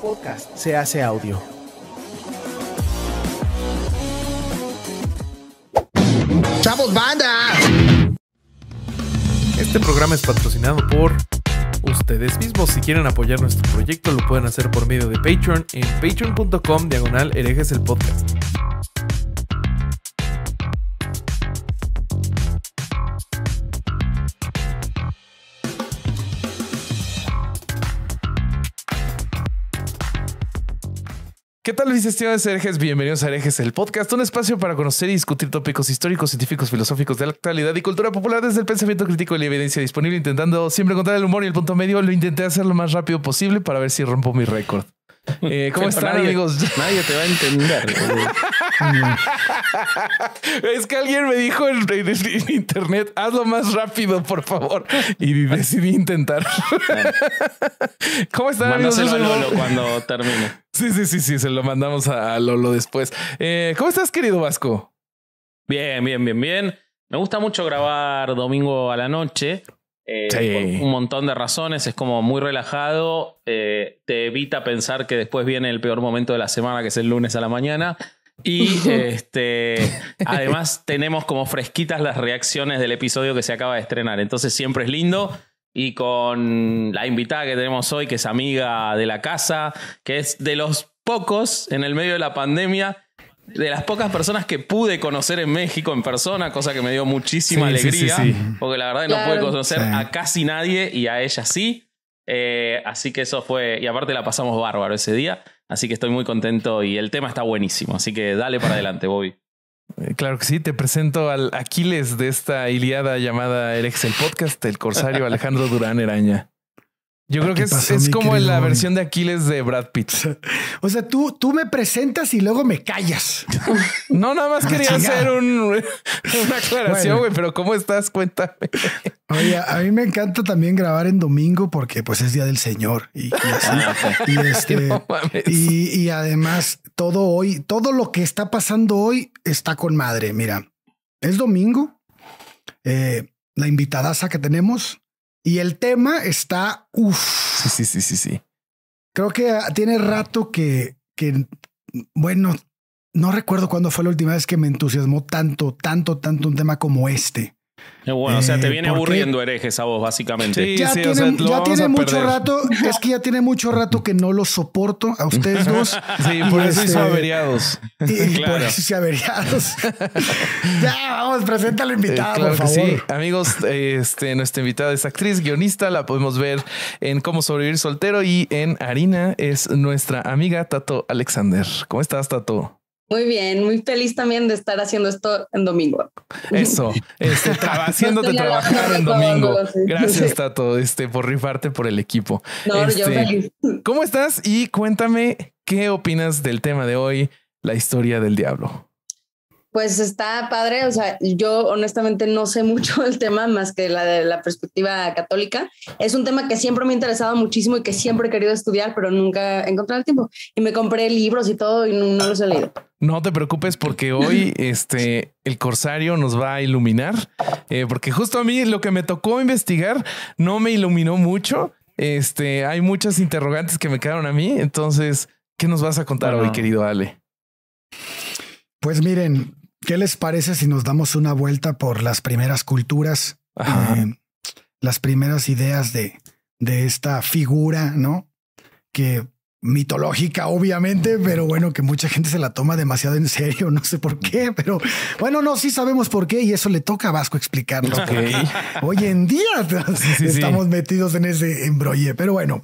Podcast se hace audio. banda! Este programa es patrocinado por ustedes mismos. Si quieren apoyar nuestro proyecto, lo pueden hacer por medio de Patreon en patreon.com diagonal herejes el podcast. ¿Qué tal mis estimados herejes? Bienvenidos a Herejes, el podcast, un espacio para conocer y discutir tópicos históricos, científicos, filosóficos de la actualidad y cultura popular desde el pensamiento crítico y la evidencia disponible, intentando siempre encontrar el humor y el punto medio. Lo intenté hacer lo más rápido posible para ver si rompo mi récord. Eh, ¿Cómo están, amigos? Nadie te va a entender. es que alguien me dijo en, internet, hazlo más rápido, por favor. Y decidí intentar. ¿Cómo están amigos? a Lolo cuando termine. Sí, sí, sí, sí, se lo mandamos a, Lolo después. Eh, ¿Cómo estás, querido Vasco? Bien, bien, bien, bien. Me gusta mucho grabar domingo a la noche. Eh, por un montón de razones, es como muy relajado, eh, te evita pensar que después viene el peor momento de la semana, que es el lunes a la mañana. Y este, además tenemos como fresquitas las reacciones del episodio que se acaba de estrenar. Entonces siempre es lindo. Y con la invitada que tenemos hoy, que es amiga de la casa, que es de los pocos en el medio de la pandemia, de las pocas personas que pude conocer en México en persona, cosa que me dio muchísima alegría, porque la verdad no pude conocer a casi nadie y a ella sí. Eh, así que eso fue, y aparte la pasamos bárbaro ese día. Así que estoy muy contento y el tema está buenísimo. Así que dale para adelante, Bobby. Eh, claro que sí, te presento al Aquiles de esta Iliada llamada Erex el Podcast, el corsario Alejandro Durán Eraña. Yo creo ah, que es, es como la versión de Aquiles de Brad Pitt. O sea, tú, tú me presentas y luego me callas. No, nada más ah, quería hacer una aclaración, güey, pero ¿cómo estás? Cuéntame. Oye, a mí me encanta también grabar en domingo porque pues es Día del Señor y, y, así, ah, este, y, además todo hoy, todo lo que está pasando hoy está con madre. Mira, es domingo. Eh, la invitadaza que tenemos y el tema está, uff. Sí, sí, sí, sí, sí. Creo que tiene rato que, que, bueno, no recuerdo cuándo fue la última vez que me entusiasmó tanto, tanto, tanto un tema como este bueno, o sea, te eh, viene aburriendo herejes a vos, básicamente. Sí, ya tiene, o sea, ya tiene mucho rato, es que ya tiene mucho rato que no lo soporto a ustedes dos. Sí, por eso hice este, averiados. Y, por eso hice averiados. ya, vamos, presenta al eh, invitado, por favor. sí. Amigos, este, nuestra invitada es actriz, guionista, la podemos ver en Cómo sobrevivir soltero y en Harina es nuestra amiga Tato Alexander. ¿Cómo estás, Tato? Muy bien, muy feliz también de estar haciendo esto en domingo. Eso, este, haciéndote trabajar en domingo. Gracias, Tato, este, por rifarte por el equipo. No, este, ¿Cómo estás? Y cuéntame qué opinas del tema de hoy, la historia del diablo. Pues está padre, o sea, yo honestamente no sé mucho el tema más que la de la perspectiva católica. Es un tema que siempre me ha interesado muchísimo y que siempre he querido estudiar, pero nunca he encontrado el tiempo. Y me compré libros y todo y no, los he leído. No te preocupes porque hoy este el corsario nos va a iluminar, eh, porque justo a mí lo que me tocó investigar no me iluminó mucho. Este hay muchas interrogantes que me quedaron a mí. Entonces, ¿qué nos vas a contar hoy, querido Ale? Pues miren, ¿Qué les parece si nos damos una vuelta por las primeras culturas, eh, las primeras ideas de, esta figura, ¿no? Que mitológica, obviamente, pero bueno, que mucha gente se la toma demasiado en serio, no sé por qué, pero bueno, no, sí sabemos por qué y eso le toca a Vasco explicarlo. Hoy en día estamos metidos en ese embrolle, pero bueno,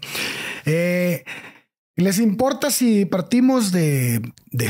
eh, ¿Les importa si partimos de,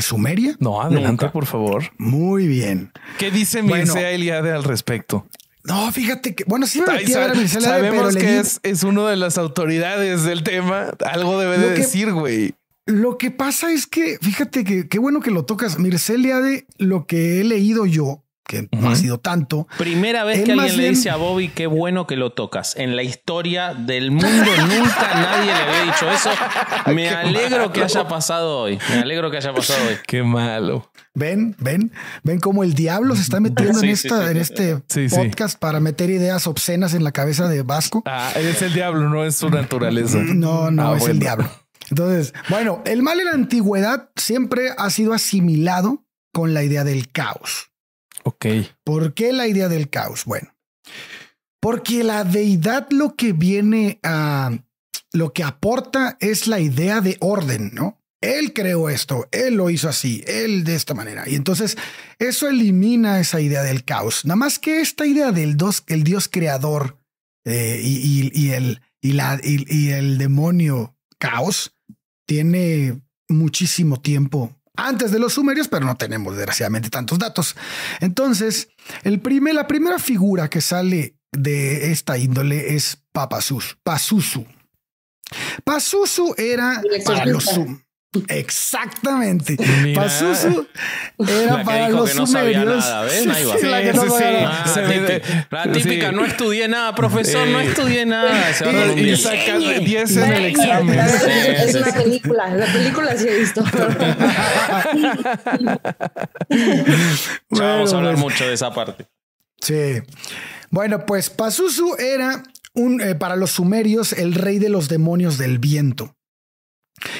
Sumeria? No, adelante, por favor. Muy bien. ¿Qué dice Mircea Eliade al respecto? No, fíjate que, bueno, sí me metí Sabemos pero que es, es uno de las autoridades del tema. Algo debe de decir, güey. Lo que pasa es que, fíjate que qué bueno que lo tocas. Mircea Eliade, lo que he leído yo que no ha sido tanto. Primera vez que alguien le dice a Bobby qué bueno que lo tocas. En la historia del mundo nunca nadie le había dicho eso. Me alegro que haya pasado hoy. Me alegro que haya pasado hoy. Qué malo. Ven, ven, ven cómo el diablo se está metiendo en, este podcast para meter ideas obscenas en la cabeza de Vasco. Ah, es el diablo, no es su naturaleza. No, no, ah, es el diablo. Entonces, bueno, el mal en la antigüedad siempre ha sido asimilado con la idea del caos. Ok. ¿Por qué la idea del caos? Bueno, porque la deidad lo que viene a lo que aporta es la idea de orden, ¿no? Él creó esto, él lo hizo así, él de esta manera. Y entonces eso elimina esa idea del caos. Nada más que esta idea del dos, el Dios creador eh, y, el, y, la, y el demonio caos tiene muchísimo tiempo antes de los sumerios, pero no tenemos desgraciadamente tantos datos. Entonces, el la primera figura que sale de esta índole es Papasus, Pasusu. Pasusu era para los, Exactamente. Pasusu era para los sumerios la típica, no estudié nada, profesor, no eh, estudié nada. Se y, y 10 en el examen. es una película, la película sí he visto. vamos a hablar pues. mucho de esa parte. Sí. Bueno, pues Pasusu era un, eh, para los sumerios el rey de los demonios del viento.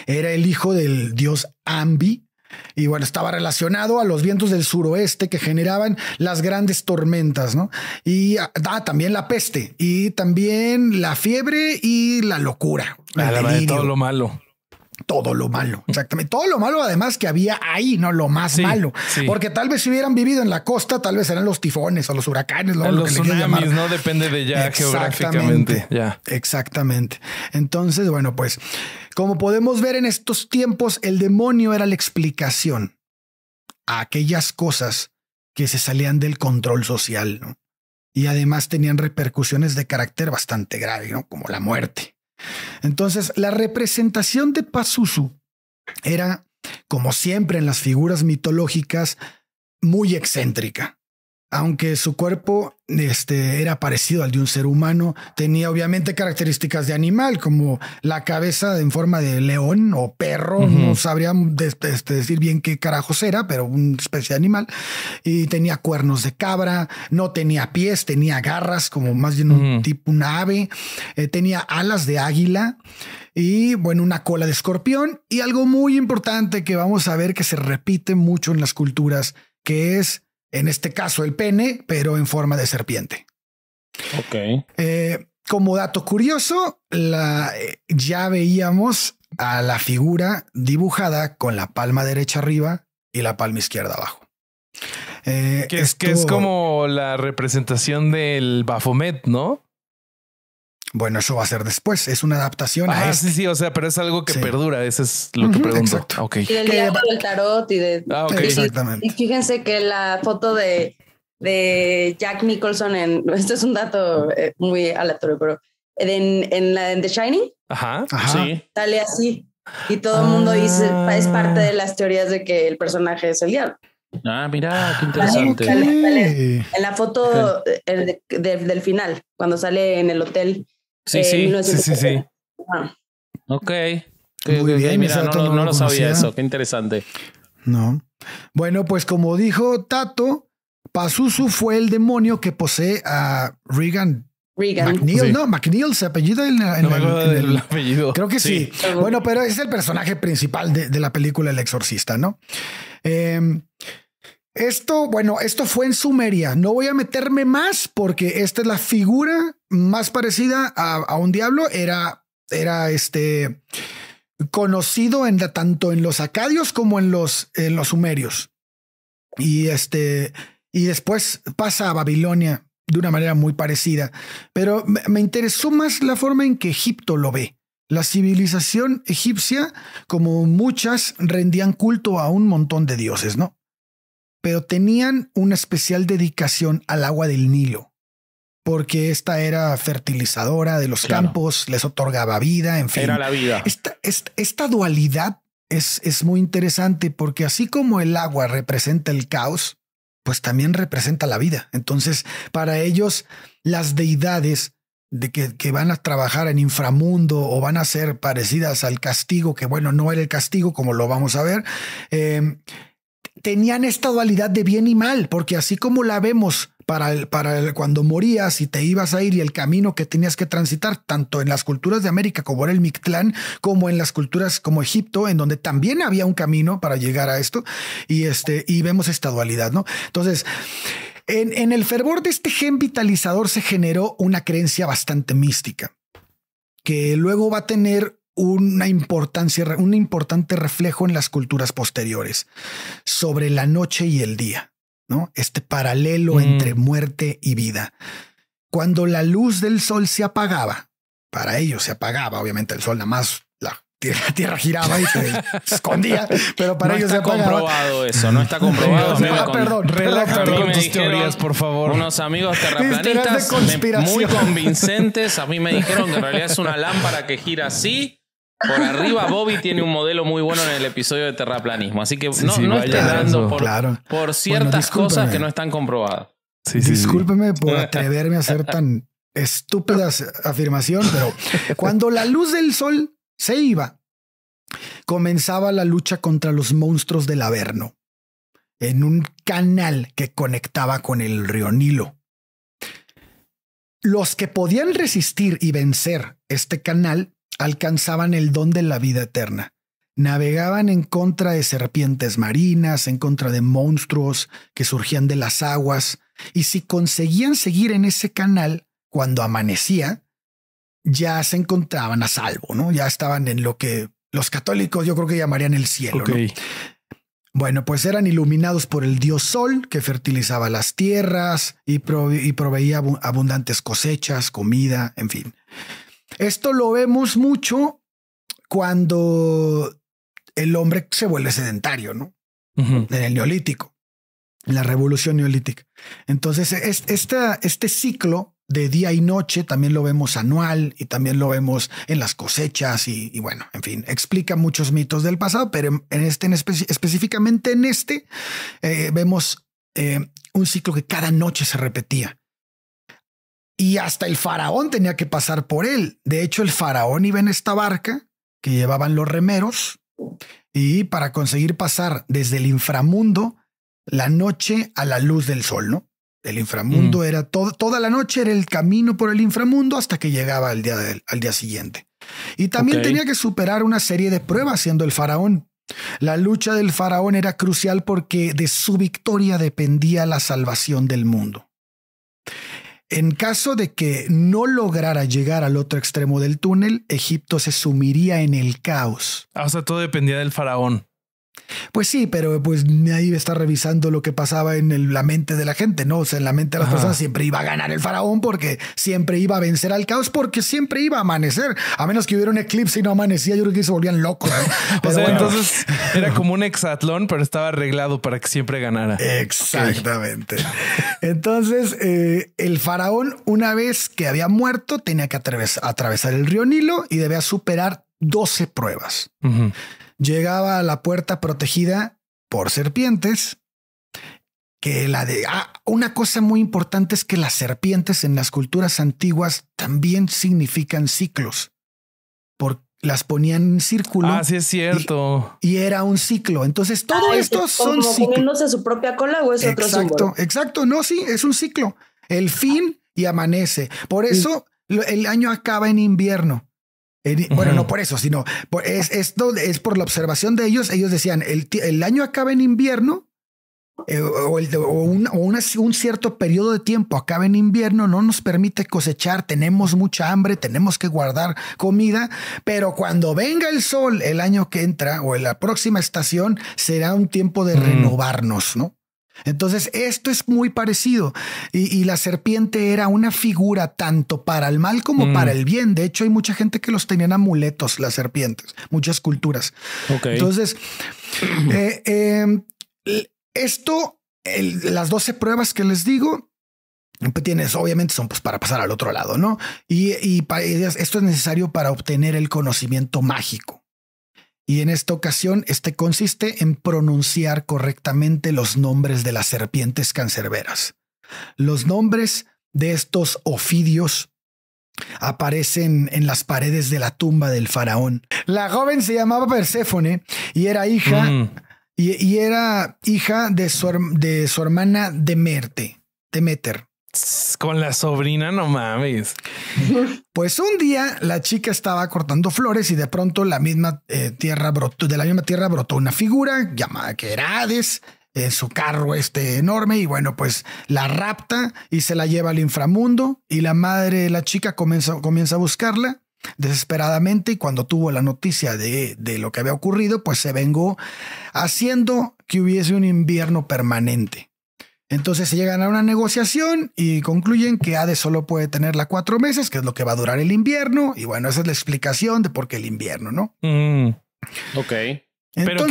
Era el hijo del dios Ambi, y bueno, estaba relacionado a los vientos del suroeste que generaban las grandes tormentas, ¿no? Y ah, ah, también la peste y también la fiebre y la locura. La todo lo malo todo lo malo. Exactamente. Todo lo malo, además, que había ahí, no lo más malo. Porque tal vez si hubieran vivido en la costa, tal vez eran los tifones o los huracanes, los ¿no? Depende de ya exactamente Ya. Exactamente. Entonces, bueno, pues como podemos ver en estos tiempos, el demonio era la explicación a aquellas cosas que se salían del control social, ¿no? Y además tenían repercusiones de carácter bastante grave, ¿no? Como la muerte. Entonces, la representación de Pazuzu era, como siempre en las figuras mitológicas, muy excéntrica aunque su cuerpo este, era parecido al de un ser humano, tenía obviamente características de animal, como la cabeza en forma de león o perro, no sabría este, decir bien qué carajos era, pero una especie de animal, y tenía cuernos de cabra, no tenía pies, tenía garras, como más bien un tipo, una ave, eh, tenía alas de águila y bueno, una cola de escorpión y algo muy importante que vamos a ver que se repite mucho en las culturas, que es en este caso el pene, pero en forma de serpiente. Ok. Eh, como dato curioso, la, eh, ya veíamos a la figura dibujada con la palma derecha arriba y la palma izquierda abajo. Eh, que, es, que es como la representación del Bafomet, ¿no? Bueno, eso va a ser después. Es una adaptación a ah, este. Sí, sí, o sea, pero es algo que perdura. Eso es lo que pregunto. Exacto. Okay. Y el diablo del tarot y de. Ah, okay. Exactamente. Y, fíjense que la foto de, de Jack Nicholson en. Esto es un dato eh, muy aleatorio, pero en, en, The Shining. Ajá, Sí. Sale así. Y todo el mundo dice, ah. es parte de las teorías de que el personaje es el diablo. Ah, mira, qué ah, interesante. En la foto eh, el del del final, cuando sale en el hotel Sí, sí, sí, sí, ah. Ok. bien, no, lo sabía eso, qué interesante. No. Bueno, pues como dijo Tato, Pazuzu fue el demonio que posee a Regan. Regan. McNeil, no, McNeil, se apellida en, el, apellido. Creo que sí. Bueno, pero es el personaje principal de, la película El Exorcista, ¿no? Em, esto, bueno, esto fue en Sumeria. No voy a meterme más porque esta es la figura más parecida a, un diablo era, este conocido tanto en los acadios como en los, sumerios. Y este, y después pasa a Babilonia de una manera muy parecida. Pero me, me interesó más la forma en que Egipto lo ve. La civilización egipcia, como muchas, rendían culto a un montón de dioses, ¿no? Pero tenían una especial dedicación al agua del Nilo porque esta era fertilizadora de los campos, les otorgaba vida, en fin. Era la vida. Esta, dualidad es, es, muy interesante porque así como el agua representa el caos, pues también representa la vida. Entonces, para ellos, las deidades de que, que van a trabajar en inframundo o van a ser parecidas al castigo, que bueno, no era el castigo como lo vamos a ver, eh, tenían esta dualidad de bien y mal, porque así como la vemos para, para cuando morías y te ibas a ir y el camino que tenías que transitar, tanto en las culturas de América como era el Mictlán, como en las culturas como Egipto, en donde también había un camino para llegar a esto, y, este, y vemos esta dualidad, ¿no? Entonces, en, en el fervor de este gen vitalizador se generó una creencia bastante mística, que luego va a tener una importancia, un importante reflejo en las culturas posteriores sobre la noche y el día, ¿no? Este paralelo mm. entre muerte y vida. Cuando la luz del sol se apagaba, para ellos se apagaba, obviamente el sol nada más la tierra giraba y se escondía, pero para no ellos se apagaba. comprobado eso, no está comprobado. no, perdón, relájate con tus teorías, por favor. Unos amigos terraplanistas muy convincentes a mí me dijeron que en realidad es una lámpara que gira así por arriba, Bobby tiene un modelo muy bueno en el episodio de terraplanismo. Así que no, no dando por, ciertas cosas que no están comprobadas. Sí, discúlpeme por atreverme a hacer tan estúpidas afirmación, pero cuando la luz del sol se iba, comenzaba la lucha contra los monstruos del Averno en un canal que conectaba con el río Nilo. Los que podían resistir y vencer este canal alcanzaban el don de la vida eterna. Navegaban en contra de serpientes marinas, en contra de monstruos que surgían de las aguas, y si conseguían seguir en ese canal cuando amanecía, ya se encontraban a salvo, ¿no? Ya estaban en lo que los católicos yo creo que llamarían el cielo. Bueno, pues eran iluminados por el dios sol que fertilizaba las tierras y proveía abundantes cosechas, comida, en fin. Esto lo vemos mucho cuando el hombre se vuelve sedentario, ¿no? En el neolítico, en la revolución neolítica. Entonces, este ciclo de día y noche también lo vemos anual y también lo vemos en las cosechas y, bueno, en fin, explica muchos mitos del pasado, pero en, este, específicamente en este, eh, vemos eh, un ciclo que cada noche se repetía y hasta el faraón tenía que pasar por él. De hecho, el faraón iba en esta barca que llevaban los remeros y para conseguir pasar desde el inframundo la noche a la luz del sol, ¿no? El inframundo mm. era toda la noche era el camino por el inframundo hasta que llegaba al día, al día siguiente. Y también tenía que superar una serie de pruebas siendo el faraón. La lucha del faraón era crucial porque de su victoria dependía la salvación del mundo. En caso de que no lograra llegar al otro extremo del túnel, Egipto se sumiría en el caos. Ah, o sea, todo dependía del faraón. Pues sí, pero pues nadie está revisando lo que pasaba en la mente de la gente, ¿no? O sea, en la mente de las personas siempre iba a ganar el faraón porque siempre iba a vencer al caos porque siempre iba a amanecer. A menos que hubiera un eclipse y no amanecía, yo creo que se volvían locos. entonces era como un exatlón, pero estaba arreglado para que siempre ganara. Exactamente. Entonces, eh, el faraón, una vez que había muerto, tenía que atravesar el río Nilo y debía superar 12 pruebas llegaba a la puerta protegida por serpientes. Que la de ah, una cosa muy importante es que las serpientes en las culturas antiguas también significan ciclos, por las ponían en círculo. Ah, es cierto. Y, era un ciclo. Entonces todo ah, esto son como a su propia cola o es otro ciclo. Exacto, no, sí, es un ciclo. El fin y amanece. Por eso el año acaba en invierno. Bueno, no por eso, sino por, es, esto es por la observación de ellos. Ellos decían, el, el año acaba en invierno eh, o, un, o un, cierto periodo de tiempo acaba en invierno, no nos permite cosechar, tenemos mucha hambre, tenemos que guardar comida, pero cuando venga el sol el año que entra o la próxima estación, será un tiempo de renovarnos, ¿no? Entonces, esto es muy parecido. Y, la serpiente era una figura tanto para el mal como mm. para el bien. De hecho, hay mucha gente que los tenían amuletos, las serpientes, muchas culturas. Entonces, eh, em, esto, las 12 pruebas que les digo, pues, tienes, obviamente son pues para pasar al otro lado, ¿no? Y, esto es necesario para obtener el conocimiento mágico y en esta ocasión este consiste en pronunciar correctamente los nombres de las serpientes cancerberas. Los nombres de estos ofidios aparecen en las paredes de la tumba del faraón. La joven se llamaba Perséfone y era hija mm. y, era hija de su, de hermana Demerte, Demeter. con la sobrina, no mames. Pues un día la chica estaba cortando flores y de pronto la misma eh, tierra brotó, de la misma tierra brotó una figura llamada que era en eh, su carro este enorme y bueno, pues la rapta y se la lleva al inframundo y la madre de la chica comienza, comienza a buscarla desesperadamente y cuando tuvo la noticia de, de lo que había ocurrido, pues se vengó haciendo que hubiese un invierno permanente. Entonces se llegan a una negociación y concluyen que Hades solo puede tenerla cuatro meses, que es lo que va a durar el invierno. Y bueno, esa es la explicación de por qué el invierno, ¿no? Mm. ok. Pero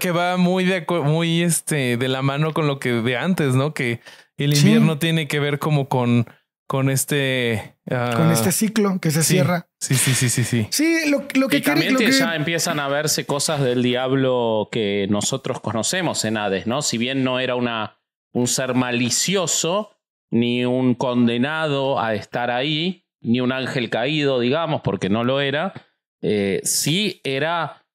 que va, muy, de, muy este, de la mano con lo que de antes, ¿no? Que el invierno tiene que ver como con con este ah, con este ciclo que se cierra. Sí, sí, sí, sí, sí. Sí, lo, que y también que... ya empiezan a verse cosas del diablo que nosotros conocemos en Hades, ¿no? Si bien no era una un ser malicioso, ni un condenado a estar ahí, ni un ángel caído, digamos, porque no lo era. Eh, sí era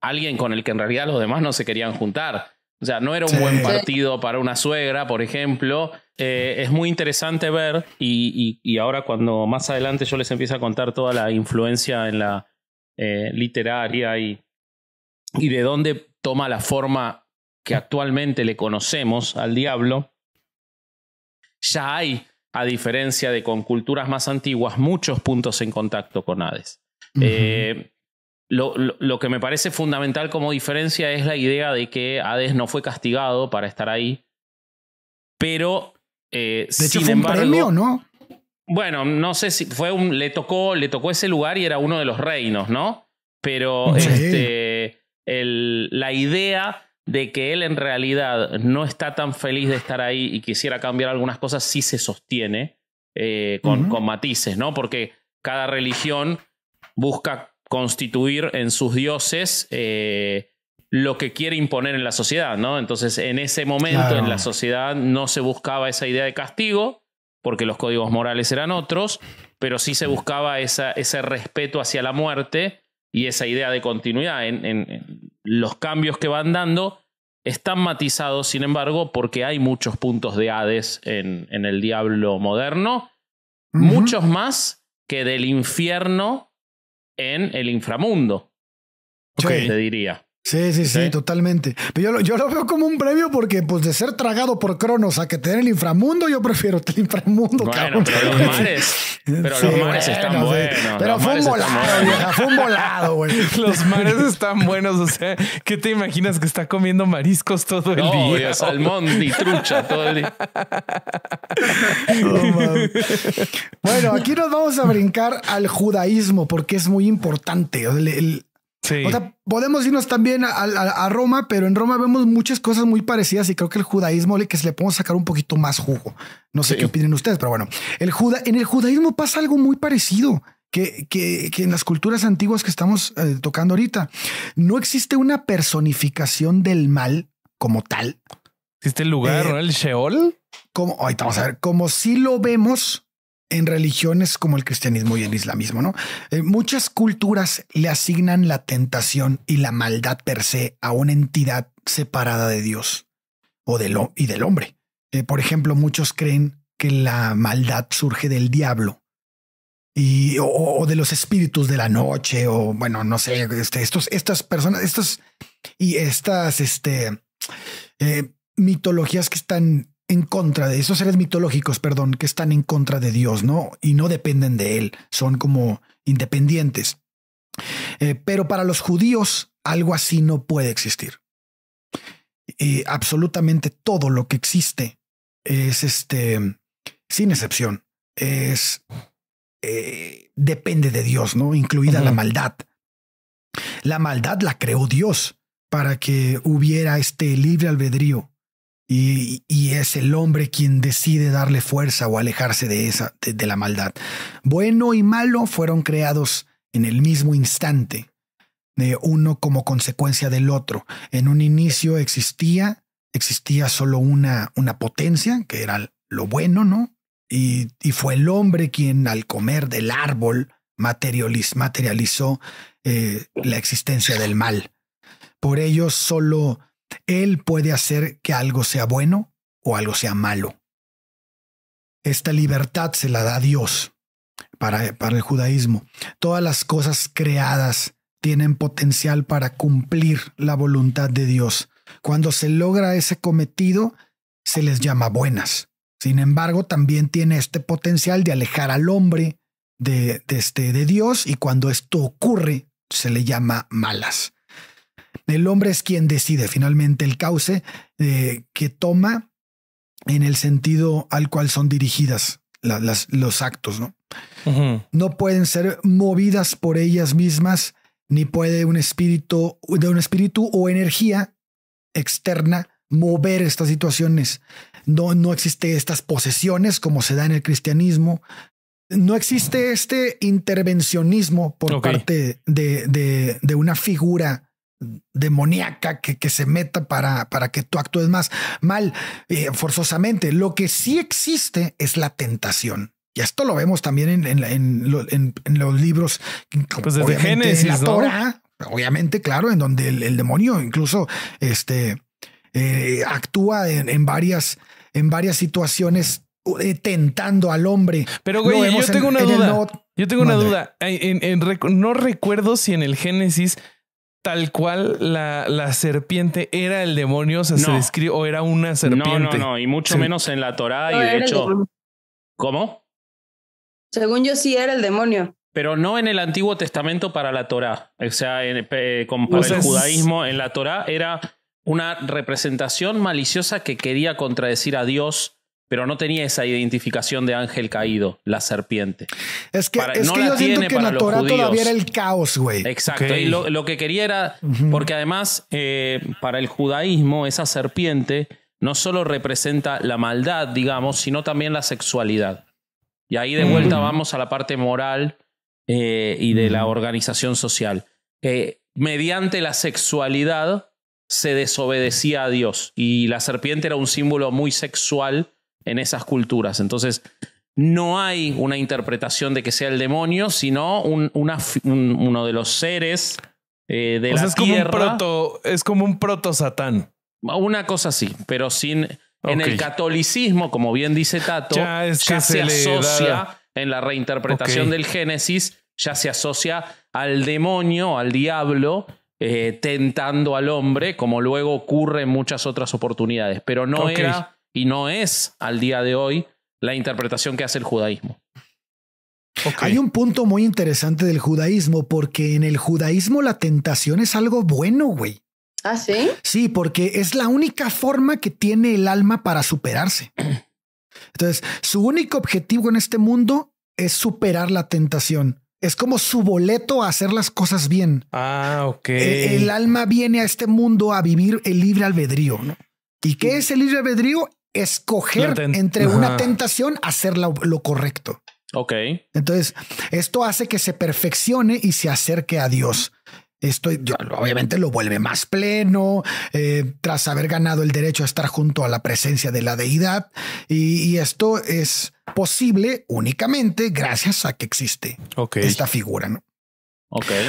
alguien con el que en realidad los demás no se querían juntar. O sea, no era un buen partido para una suegra, por ejemplo. Eh, es muy interesante ver, y, ahora cuando más adelante yo les empiezo a contar toda la influencia en la eh, literaria y, y de dónde toma la forma que actualmente le conocemos al diablo, ya hay, a diferencia de con culturas más antiguas, muchos puntos en contacto con Hades. Eh, lo, lo, que me parece fundamental como diferencia es la idea de que Hades no fue castigado para estar ahí, pero... Eh, de hecho, ¿no? Bueno, no sé si fue un. Le tocó, le tocó ese lugar y era uno de los reinos, ¿no? Pero este, la idea de que él en realidad no está tan feliz de estar ahí y quisiera cambiar algunas cosas, sí se sostiene eh, con, matices, ¿no? Porque cada religión busca constituir en sus dioses eh, lo que quiere imponer en la sociedad, ¿no? Entonces, en ese momento en la sociedad no se buscaba esa idea de castigo, porque los códigos morales eran otros, pero sí se buscaba ese respeto hacia la muerte y esa idea de continuidad en los cambios que van dando están matizados, sin embargo, porque hay muchos puntos de Hades en, en el Diablo moderno, muchos más que del infierno en el inframundo. Te diría. Sí, sí, sí, totalmente. yo lo, yo lo veo como un premio porque, pues, de ser tragado por Cronos a que te el inframundo, yo prefiero el inframundo, bueno, Pero los mares, pero los mares están buenos. Pero fue un volado, fue un volado, güey. Los mares están buenos, o sea, ¿qué te imaginas que está comiendo mariscos todo el día? salmón y trucha todo el día. bueno, aquí nos vamos a brincar al judaísmo porque es muy importante. el, podemos irnos también a, Roma, pero en Roma vemos muchas cosas muy parecidas y creo que el judaísmo le que le podemos sacar un poquito más jugo. No sé qué opinen ustedes, pero bueno, el juda, en el judaísmo pasa algo muy parecido. Que, en las culturas antiguas que estamos eh, tocando ahorita, no existe una personificación del mal como tal. ¿Existe el lugar, de eh, el Sheol? Como, ahorita vamos a ver, como si lo vemos en religiones como el cristianismo y el islamismo, ¿no? Eh, muchas culturas le asignan la tentación y la maldad per se a una entidad separada de Dios o lo y del hombre. Eh, por ejemplo, muchos creen que la maldad surge del diablo y, o, de los espíritus de la noche o, bueno, no sé, este, estos, estas personas, estos y estas, este, eh, mitologías que están en contra de esos seres mitológicos, perdón, que están en contra de Dios, ¿no? Y no dependen de Él, son como independientes. Eh, pero para los judíos algo así no puede existir. Y absolutamente todo lo que existe es este, sin excepción, es eh, depende de Dios, ¿no? Incluida la maldad. La maldad la creó Dios para que hubiera este libre albedrío y, es el hombre quien decide darle fuerza o alejarse de esa de, la maldad. Bueno y malo fueron creados en el mismo instante, de uno como consecuencia del otro. En un inicio existía existía solo una una potencia que era lo bueno, ¿no? Y, fue el hombre quien al comer del árbol materializó eh, la existencia del mal. Por ello solo él puede hacer que algo sea bueno o algo sea malo. Esta libertad se la da Dios para, el judaísmo. Todas las cosas creadas tienen potencial para cumplir la voluntad de Dios. Cuando se logra ese cometido, se les llama buenas. Sin embargo, también tiene este potencial de alejar al hombre este, de Dios y cuando esto ocurre, se le llama malas. El hombre es quien decide finalmente el cauce eh, que toma en el sentido al cual son dirigidas las, los actos, ¿no? No pueden ser movidas por ellas mismas, ni puede un espíritu, de un espíritu o energía externa mover estas situaciones. No, no existe estas posesiones como se da en el cristianismo. No existe este intervencionismo por parte de, de, una figura demoníaca que, se meta para, para que tú actúes más mal eh, forzosamente. Lo que sí existe es la tentación. Y esto lo vemos también en, en, los libros, pues desde Génesis, la obviamente, claro, en donde el, demonio incluso este, eh, actúa en, varias, en varias situaciones eh, tentando al hombre. Pero güey, yo tengo una duda. Yo tengo una duda. no recuerdo si en el Génesis tal cual la, la, serpiente era el demonio, o era una serpiente. No, no, no, y mucho menos en la Torá, y de hecho. ¿Cómo? Según yo, sí era el demonio. Pero no en el Antiguo Testamento para la Torá. O sea, eh, para el judaísmo, en la Torá era una representación maliciosa que quería contradecir a Dios pero no tenía esa identificación de ángel caído, la serpiente. Es que, no la tiene Torah todavía era el caos, güey. Exacto, y lo, que quería era, porque además eh, para el judaísmo esa serpiente no solo representa la maldad, digamos, sino también la sexualidad. Y ahí de vuelta vamos a la parte moral eh, y de la organización social. Eh, mediante la sexualidad se desobedecía a Dios y la serpiente era un símbolo muy sexual en esas culturas. Entonces, no hay una interpretación de que sea el demonio, sino uno de los seres eh, de la es Como un proto, es como un proto-satán. Una cosa así, pero sin... En el catolicismo, como bien dice Tato, ya, se, asocia en la reinterpretación del Génesis, ya se asocia al demonio, al diablo, eh, tentando al hombre, como luego ocurre en muchas otras oportunidades. Pero no era y no es al día de hoy la interpretación que hace el judaísmo. Hay un punto muy interesante del judaísmo, porque en el judaísmo la tentación es algo bueno, güey. Ah, sí. Sí, porque es la única forma que tiene el alma para superarse. Entonces, su único objetivo en este mundo es superar la tentación. Es como su boleto a hacer las cosas bien. Ah, ok. El, el alma viene a este mundo a vivir el libre albedrío, ¿no? ¿Y qué es el libre albedrío? escoger entre una tentación hacer lo, correcto. Ok. Entonces, esto hace que se perfeccione y se acerque a Dios. Esto obviamente lo vuelve más pleno, eh, tras haber ganado el derecho a estar junto a la presencia de la deidad. Y, esto es posible únicamente gracias a que existe esta figura. ¿no?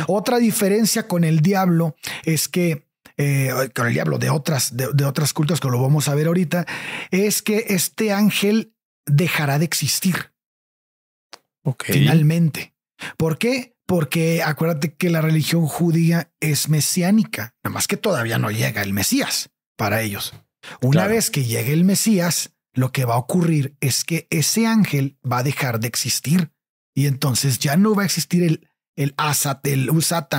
Otra diferencia con el diablo es que eh, con el diablo, de otras, de, otras cultas que lo vamos a ver ahorita, es que este ángel dejará de existir. Finalmente. ¿Por qué? Porque acuérdate que la religión judía es mesiánica, nada más que todavía no llega el Mesías para ellos. Una vez que llegue el Mesías, lo que va a ocurrir es que ese ángel va a dejar de existir y entonces ya no va a existir el el el o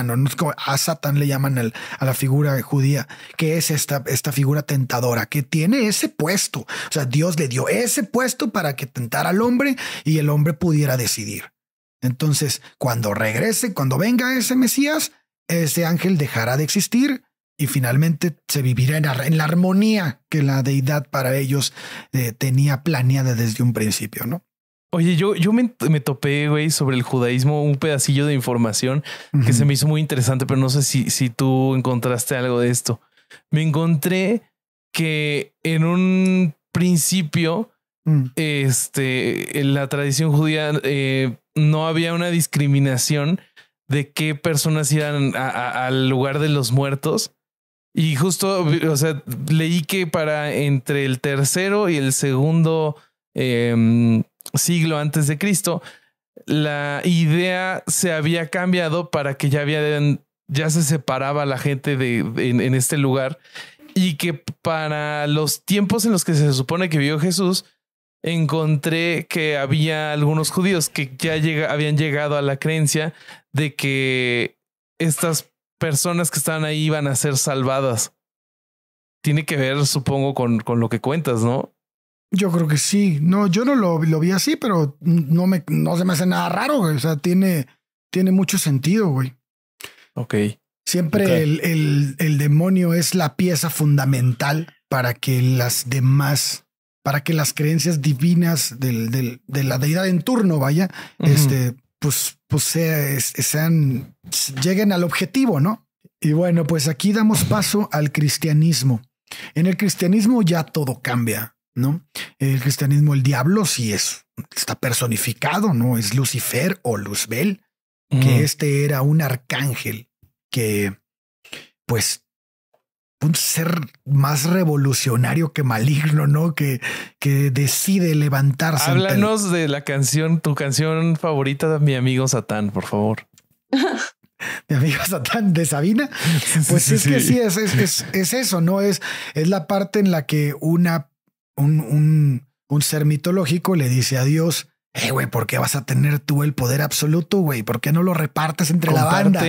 ¿no? como a le llaman a la figura judía, que es esta, esta figura tentadora, que tiene ese puesto. O sea, Dios le dio ese puesto para que tentara al hombre y el hombre pudiera decidir. Entonces, cuando regrese, cuando venga ese Mesías, ese ángel dejará de existir y finalmente se vivirá en la, en la armonía que la deidad para ellos eh, tenía planeada desde un principio, ¿no? Oye, yo, yo me, topé, güey, sobre el judaísmo un pedacillo de información que se me hizo muy interesante, pero no sé si, si tú encontraste algo de esto. Me encontré que en un principio, mm. este, en la tradición judía eh, no había una discriminación de qué personas iban al lugar de los muertos. Y justo, o sea, leí que para entre el tercero y el segundo... Em, siglo antes de Cristo, la idea se había cambiado para que ya ya se separaba la gente de, en, este lugar y que para los tiempos en los que se supone que vio Jesús encontré que había algunos judíos que ya habían llegado a la creencia de que estas personas que estaban ahí iban a ser salvadas. Tiene que ver, supongo, con, con lo que cuentas, ¿no? Yo creo que sí. No, yo no lo, lo vi así, pero no, me, no se me hace nada raro, O sea, tiene, tiene mucho sentido, güey. Ok. Siempre El, el, el, demonio es la pieza fundamental para que las demás, para que las creencias divinas del, del, de la deidad en turno, vaya, este, pues, pues sea, sean, lleguen al objetivo, ¿no? Y bueno, pues aquí damos paso al cristianismo. En el cristianismo ya todo cambia. ¿no? El cristianismo, el diablo sí es, está personificado, ¿no? Es Lucifer o Luzbel, que este era un arcángel que, pues, un ser más revolucionario que maligno, ¿no? Que, que decide levantarse. Háblanos de la canción, tu canción favorita de mi amigo Satán, por favor. mi amigo Satán de Sabina. Pues es que sí, es, es, eso, ¿no? Es, es la parte en la que una un, ser mitológico le dice a Dios, eh, güey, ¿por qué vas a tener tú el poder absoluto, güey? ¿Por qué no lo repartes entre la banda?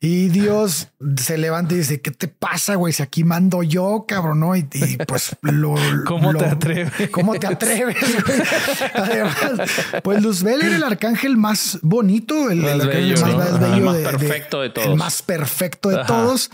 Y Dios se levanta y dice, ¿qué te pasa, güey? Si aquí mando yo, cabrón, ¿no? Y, pues lo... ¿Cómo te atreves? ¿Cómo te atreves? Además, pues Luzbel era el arcángel más bonito, el, más, bello, el más perfecto de, todos. El más perfecto de todos.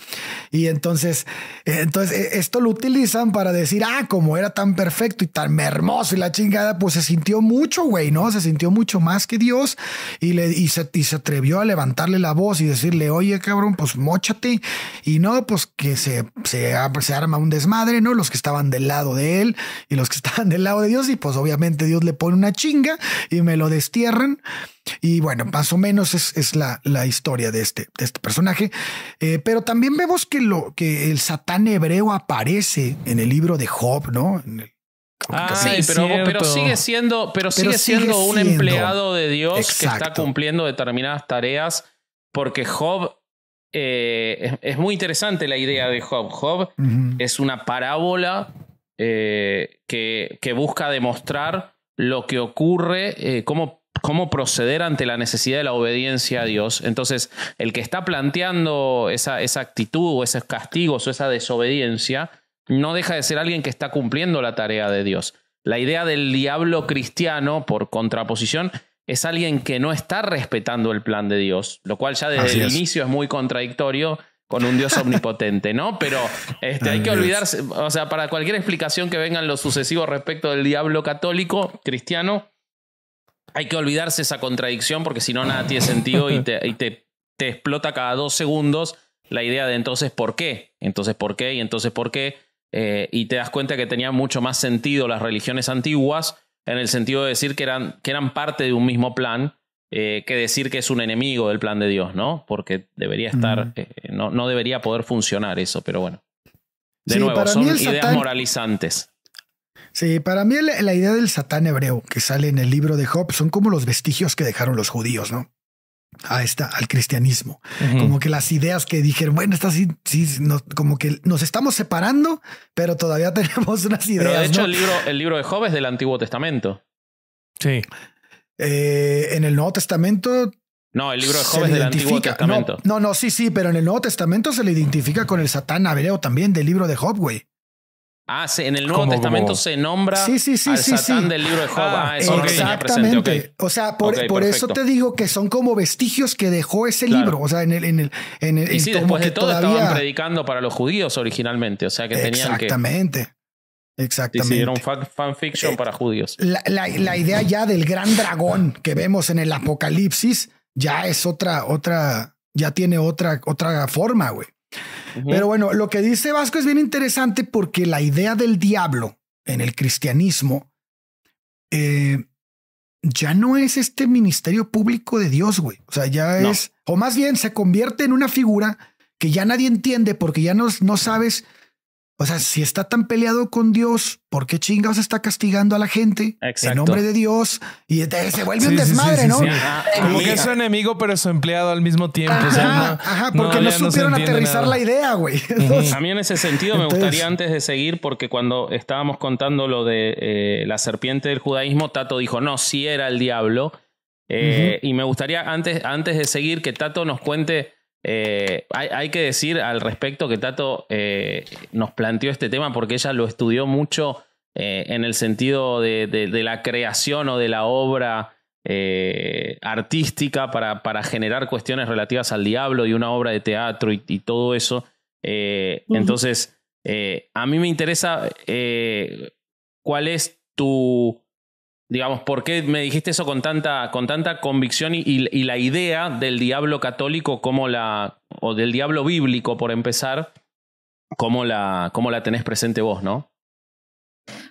Y entonces, entonces e, esto lo utilizan para decir, ah, como era tan perfecto y tan hermoso y la chingada, pues se sintió mucho güey, ¿no? Se sintió mucho más que Dios y, le, y se, se atrevió a levantarle la voz y decirle, oye, cabrón, pues mochate. Y no, pues que se, se, arma un desmadre, ¿no? Los que estaban del lado de él y los que estaban del lado de Dios y pues obviamente Dios le pone una chinga y me lo destierran. Y bueno, más o menos es, la, la, historia de este, de este personaje. Eh, pero también vemos que, lo, que el satán hebreo aparece en el libro de Job, ¿no? sí, pero, sigue siendo, pero, sigue, siendo un empleado de Dios que está cumpliendo determinadas tareas, porque Job eh, es, muy interesante la idea de Job. Job es una parábola eh, que, que, busca demostrar lo que ocurre, eh, cómo, cómo proceder ante la necesidad de la obediencia a Dios. Entonces, el que está planteando esa, esa actitud o esos castigos o esa desobediencia, no deja de ser alguien que está cumpliendo la tarea de Dios. La idea del diablo cristiano, por contraposición, es alguien que no está respetando el plan de Dios, lo cual ya desde el inicio es muy contradictorio con un Dios omnipotente, ¿no? Pero este, hay que olvidarse, o sea, para cualquier explicación que vengan los sucesivos respecto del diablo católico, cristiano, hay que olvidarse esa contradicción porque si no nada tiene sentido y, te explota cada dos segundos la idea de entonces por qué, entonces por qué y entonces por qué eh, y te das cuenta que tenía mucho más sentido las religiones antiguas en el sentido de decir que eran, que eran parte de un mismo plan eh, que decir que es un enemigo del plan de Dios, ¿no? Porque debería estar, eh, no, no, debería poder funcionar eso, pero bueno. De nuevo, son ideas moralizantes. Sí, para mí la, la idea del satán hebreo que sale en el libro de Job son como los vestigios que dejaron los judíos, ¿no? a esta, al cristianismo. Como que las ideas que dijeron, bueno, está sí como que nos estamos separando, pero todavía tenemos unas ideas. de hecho, el, libro, el libro de Job es del Antiguo Testamento. Sí. Eh, en el Nuevo Testamento no, el libro de Job es del Antiguo Testamento. No, no, sí, sí, pero en el Nuevo Testamento se le identifica con el Satán Abreo también del libro de Job, Ah, en el Nuevo Testamento se nombra al del libro de Job. Ah, ah, exactamente. O sea, por, eso te digo que son como vestigios que dejó ese libro. O sea, en el. En el, en y sí, después de todo todavía... estaban predicando para los judíos originalmente. O sea, que tenían Exactamente. Exactamente. Hicieron fan, fanfiction eh, para judíos. La, la, idea ya del gran dragón que vemos en el Apocalipsis ya es otra, otra, ya tiene otra, otra forma, güey. Pero bueno, lo que dice Vasco es bien interesante porque la idea del diablo en el cristianismo eh, ya no es este ministerio público de Dios, güey. O sea, ya es, o más bien se convierte en una figura que ya nadie entiende porque ya no, no sabes o sea, si está tan peleado con Dios, ¿por qué chingados está castigando a la gente en nombre de Dios? Y se vuelve un desmadre, ¿no? Ah, ah, es su enemigo, pero es su empleado al mismo tiempo. Ajá, porque no, supieron aterrizar la idea, güey. a mí en ese sentido me gustaría antes de seguir, porque cuando estábamos contando lo de eh, la serpiente del judaísmo, Tato dijo, no, sí era el diablo. Eh, y me gustaría antes, antes de seguir que Tato nos cuente eh, hay, que decir al respecto que Tato eh, nos planteó este tema porque ella lo estudió mucho eh, en el sentido de, la creación o de la obra artística para, generar cuestiones relativas al diablo y una obra de teatro y, todo eso. Entonces, a mí me interesa cuál es tu Digamos, ¿por qué me dijiste eso con tanta, con tanta convicción y, y, la idea del diablo católico como la. o del diablo bíblico, por empezar, cómo la, cómo la tenés presente vos, ¿no?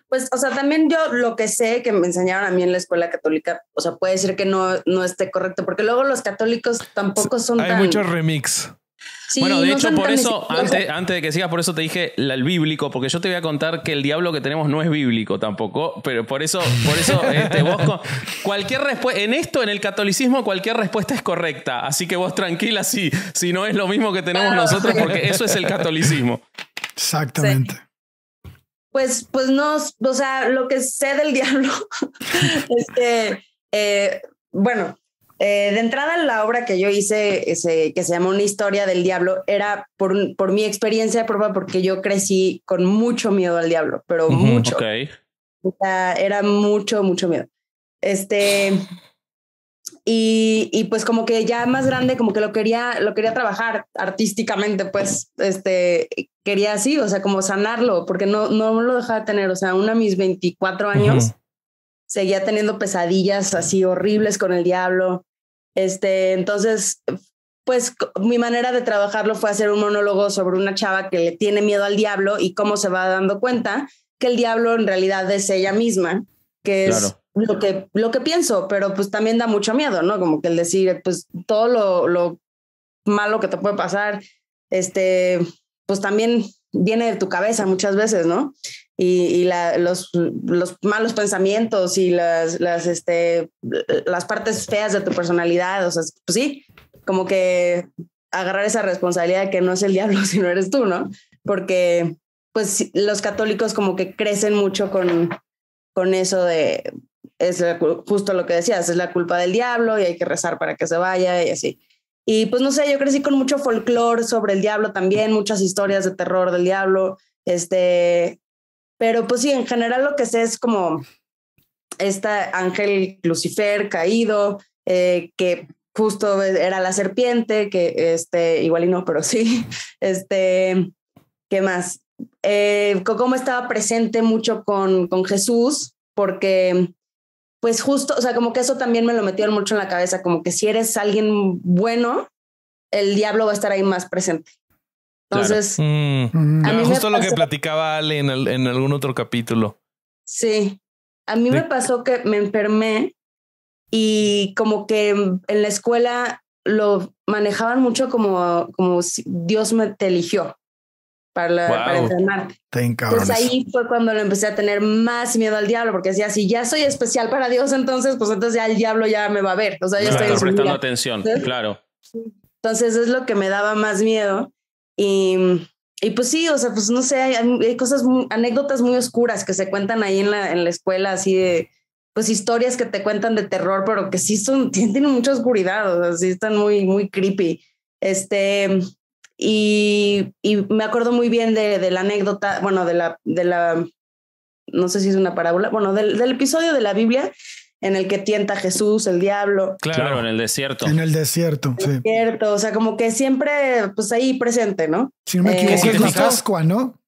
Pues, o sea, también yo lo que sé que me enseñaron a mí en la escuela católica, o sea, puede ser que no, no esté correcto, porque luego los católicos tampoco son Hay muchos remix bueno, de hecho, por eso, antes, de que sigas, por eso te dije el bíblico, porque yo te voy a contar que el diablo que tenemos no es bíblico tampoco, pero por eso, por eso, este, vos, cualquier respuesta, en esto, en el catolicismo, cualquier respuesta es correcta, así que vos tranquila si, si no es lo mismo que tenemos nosotros, porque eso es el catolicismo. Exactamente. Pues, pues no, o sea, lo que sé del diablo, es que, eh, bueno, eh, de entrada, la obra que yo hice, ese, que se llamó Una historia del diablo, era por, por mi experiencia propia, porque yo crecí con mucho miedo al diablo, pero mucho. era mucho, mucho miedo. Este. Y, y, pues como que ya más grande, como que lo quería, lo quería trabajar artísticamente, pues, este, quería así, o sea, como sanarlo, porque no, no lo dejaba tener, o sea, una de mis 24 años seguía teniendo pesadillas así horribles con el diablo, este, entonces, pues mi manera de trabajarlo fue hacer un monólogo sobre una chava que le tiene miedo al diablo y cómo se va dando cuenta que el diablo en realidad es ella misma, que es lo, que, lo que pienso, pero pues también da mucho miedo, ¿no? Como que el decir, pues todo lo, lo malo que te puede pasar, este, pues también viene de tu cabeza muchas veces, ¿no? y, los, los, malos pensamientos y las, las, este, las partes feas de tu personalidad. O sea, pues sí, como que agarrar esa responsabilidad de que no es el diablo, sino eres tú, ¿no? Porque pues los católicos como que crecen mucho con, con eso de, es justo lo que decías, es la culpa del diablo y hay que rezar para que se vaya y así. Y pues no sé, yo crecí con mucho folclore sobre el diablo también, muchas historias de terror del diablo, este, pero pues sí, en general lo que sé es como este ángel Lucifer caído, eh, que justo era la serpiente, que este, igual y no, pero sí, este, ¿qué más? Eh, cómo estaba presente mucho con, con Jesús, porque pues justo, o sea, como que eso también me lo metieron mucho en la cabeza, como que si eres alguien bueno, el diablo va a estar ahí más presente. Entonces, mm. justo lo que platicaba Ale en, en, algún otro capítulo. Sí, a mí me pasó que me enfermé y como que en la escuela lo manejaban mucho como, como si Dios me te eligió para, la, Pues ahí fue cuando lo empecé a tener más miedo al diablo, porque decía, si ya soy especial para Dios, entonces, pues entonces ya el diablo ya me va a ver. O sea, yo estoy prestando atención, claro. Entonces es lo que me daba más miedo. Y, y pues sí, o sea, pues no sé, hay, cosas, anécdotas muy oscuras que se cuentan ahí en la, en la escuela, así de, pues historias que te cuentan de terror, pero que sí son, tienen mucha oscuridad, o sea, sí están muy, muy creepy. Este, y, y me acuerdo muy bien de, la anécdota, bueno, de la, de la, no sé si es una parábola, bueno, del, del episodio de la Biblia en el que tienta Jesús, el diablo. Claro, en el desierto. En el desierto, sí. Desierto, o sea, como que siempre, pues ahí presente, ¿no? Si no me eh, es la Pascua, ¿no?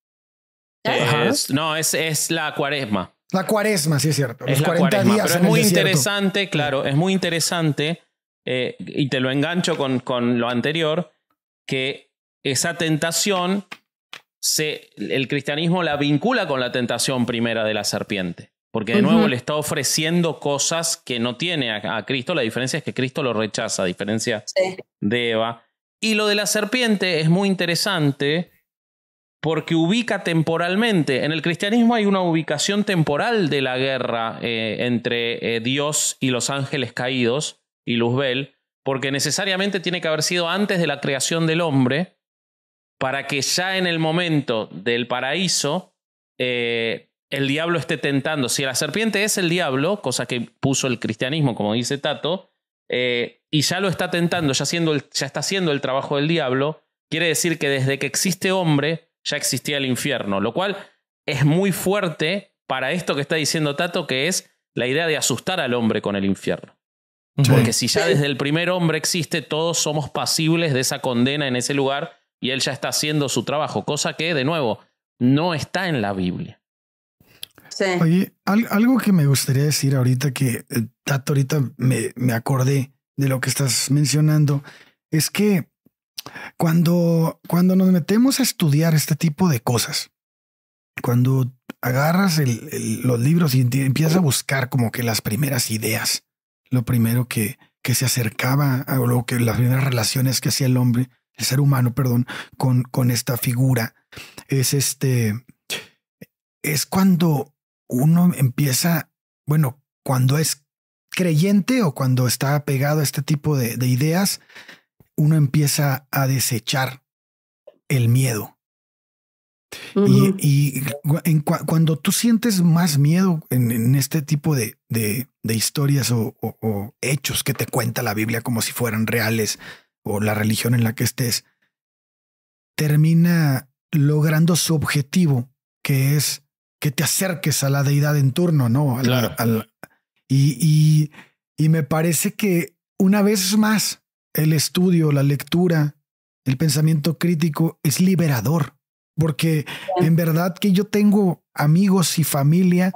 Es, no, es, la cuaresma. La cuaresma, sí es cierto. es es muy interesante, claro, es muy interesante, eh, y te lo engancho con, con lo anterior, que esa tentación, se, el cristianismo la vincula con la tentación primera de la serpiente. Porque de nuevo le está ofreciendo cosas que no tiene a, Cristo. La diferencia es que Cristo lo rechaza, a diferencia de Eva. Y lo de la serpiente es muy interesante porque ubica temporalmente. En el cristianismo hay una ubicación temporal de la guerra eh, entre eh, Dios y los ángeles caídos y Luzbel, porque necesariamente tiene que haber sido antes de la creación del hombre para que ya en el momento del paraíso eh, el diablo esté tentando. Si la serpiente es el diablo, cosa que puso el cristianismo, como dice Tato, eh, y ya lo está tentando, ya, está haciendo el trabajo del diablo, quiere decir que desde que existe hombre ya existía el infierno, lo cual es muy fuerte para esto que está diciendo Tato, que es la idea de asustar al hombre con el infierno. Porque si ya desde el primer hombre existe, todos somos pasibles de esa condena en ese lugar y él ya está haciendo su trabajo, cosa que, de nuevo, no está en la Biblia. Oye, algo que me gustaría decir ahorita que eh, tanto ahorita me, acordé de lo que estás mencionando es que cuando, cuando nos metemos a estudiar este tipo de cosas, cuando agarras los libros y empiezas a buscar como que las primeras ideas, lo primero que, que se acercaba a lo que las primeras relaciones que hacía el hombre, el ser humano, perdón, con, con esta figura, es este, es cuando uno empieza, bueno, cuando es creyente o cuando está pegado a este tipo de, ideas, uno empieza a desechar el miedo. Y, cuando tú sientes más miedo en, este tipo de, de, historias o, hechos que te cuenta la Biblia como si fueran reales o la religión en la que estés, termina logrando su objetivo, que es que te acerques a la deidad en turno, ¿no? y, y me parece que una vez más el estudio, la lectura, el pensamiento crítico es liberador, porque en verdad que yo tengo amigos y familia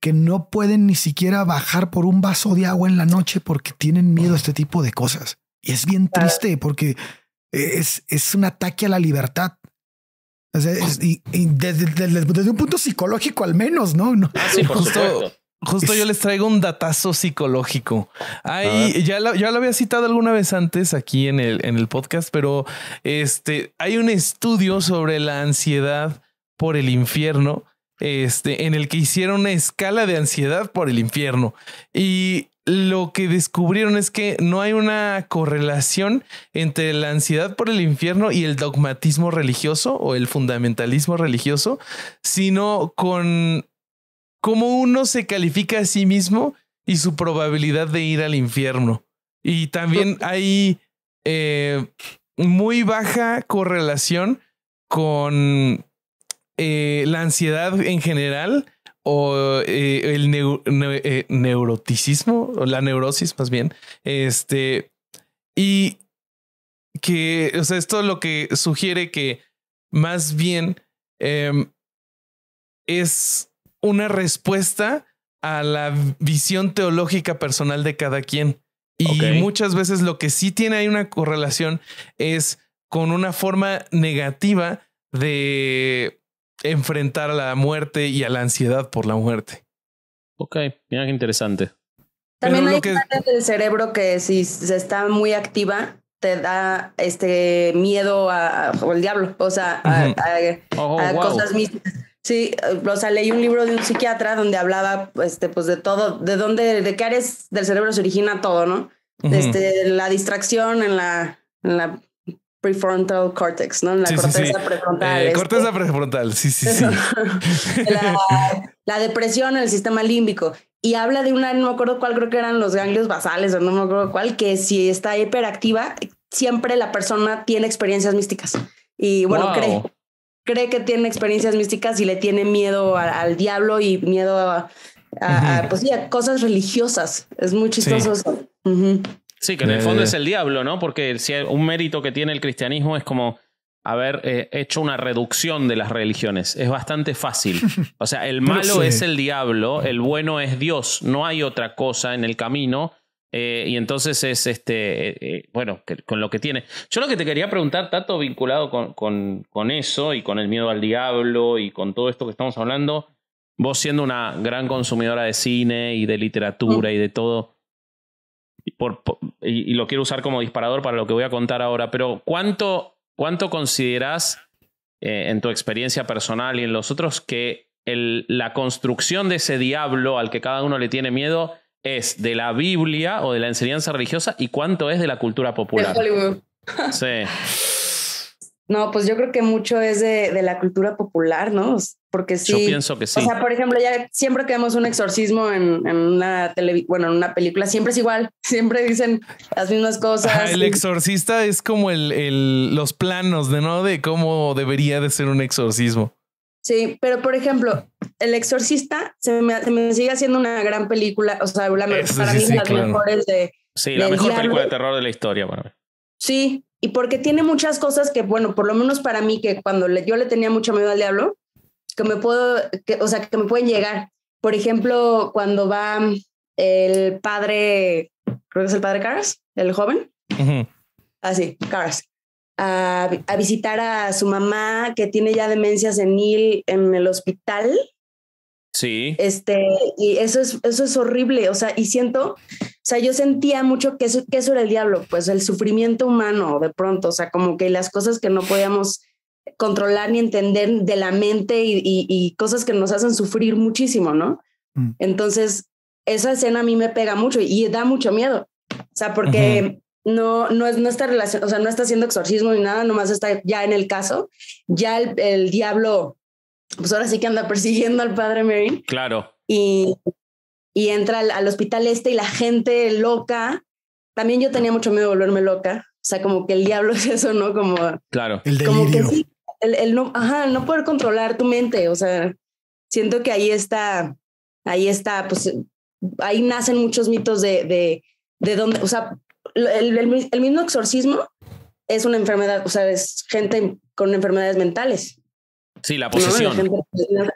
que no pueden ni siquiera bajar por un vaso de agua en la noche porque tienen miedo a este tipo de cosas. Y es bien triste porque es, es un ataque a la libertad y, desde, un punto psicológico al menos, ¿no? Ah, justo, yo les traigo un datazo psicológico. Ahí ya, lo, ya lo había citado alguna vez antes aquí en el, en el podcast, pero este, hay un estudio sobre la ansiedad por el infierno, este, en el que hicieron una escala de ansiedad por el infierno. Y lo que descubrieron es que no hay una correlación entre la ansiedad por el infierno y el dogmatismo religioso o el fundamentalismo religioso, sino con cómo uno se califica a sí mismo y su probabilidad de ir al infierno. Y también hay eh, muy baja correlación con eh, la ansiedad en general o eh, el eh, neuroticismo o la neurosis más bien. Este y que, o sea, esto lo que sugiere que más bien em, es una respuesta a la visión teológica personal de cada quien. Y muchas veces lo que sí tiene ahí una correlación es con una forma negativa de enfrentar a la muerte y a la ansiedad por la muerte. Ok, mira interesante. También hay un del cerebro que si se está muy activa te da este miedo a, el diablo, o sea, a, oh, cosas místicas. Sí, o sea, leí un libro de un psiquiatra donde hablaba, este, pues de todo, de dónde, de qué áreas del cerebro se origina todo, ¿no? Desde este, la distracción en la prefrontal cortex, ¿no? la corteza prefrontal. Eh, este. Corteza prefrontal, sí, sí, sí. la, depresión en el sistema límbico. Y habla de una, no me acuerdo cuál, creo que eran los ganglios basales o no me acuerdo cuál, que si está hiperactiva, siempre la persona tiene experiencias místicas. Y bueno, cree, cree que tiene experiencias místicas y le tiene miedo al diablo y miedo a, pues, cosas religiosas. Es muy chistoso. Sí, que en el fondo eh. es el diablo, ¿no? Porque si un mérito que tiene el cristianismo es como haber eh, hecho una reducción de las religiones. Es bastante fácil. O sea, el malo es el diablo, el bueno es Dios, no hay otra cosa en el camino. Eh, y entonces es este, bueno, con lo que tiene. Yo lo que te quería preguntar, tanto vinculado con, con, eso y con el miedo al diablo y con todo esto que estamos hablando, vos siendo una gran consumidora de cine y de literatura mm. y de todo, y, lo quiero usar como disparador para lo que voy a contar ahora, pero ¿cuánto, cuánto considerás eh, en tu experiencia personal y en los otros que el, la construcción de ese diablo al que cada uno le tiene miedo es de la Biblia o de la enseñanza religiosa y cuánto es de la cultura popular? sí. No, pues yo creo que mucho es de, de la cultura popular, ¿no? Porque sí. Yo pienso que sí. O sea, por ejemplo, ya siempre que vemos un exorcismo en, una tele, bueno, en una película, siempre es igual. Siempre dicen las mismas cosas. el exorcista es como el, el, los planos de no de cómo debería de ser un exorcismo. Sí, pero por ejemplo, El Exorcista se me, se me sigue haciendo una gran película. O sea, para mí es las Sí, la mejor película de terror de la historia Sí, y porque tiene muchas cosas que, bueno, por lo menos para mí, que cuando yo le tenía mucha miedo al diablo, que me puedo, o sea, que me pueden llegar. Por ejemplo, cuando va mm, el padre, creo que es el padre Cars, el joven. Así, ah, A, a, visitar a su mamá que tiene ya demencia senil en el hospital. Sí. Este, y eso es, eso es horrible. O sea, y siento, o sea, yo sentía mucho que eso, que eso era el diablo, pues el sufrimiento humano de pronto. O sea, como que las cosas que no podíamos controlar ni entender de la mente y, cosas que nos hacen sufrir muchísimo, ¿no? Mm. Entonces, esa escena a mí me pega mucho y da mucho miedo. O sea, porque no, no, es, no está relación, o sea, no está haciendo exorcismo ni nada, nomás está ya en el caso. Ya el, diablo, pues ahora sí que anda persiguiendo al padre Mary. Claro. Y, entra al, hospital este y la gente loca. También yo tenía mucho miedo de volverme loca. O sea, como que el diablo es eso, ¿no? Como. Claro, el Como que el, no, ajá, no poder controlar tu mente, o sea, siento que ahí está, ahí está, pues ahí nacen muchos mitos de, de, de dónde, o sea, el, el, mismo exorcismo es una enfermedad, o sea, es gente con enfermedades mentales. Sí, la posesión.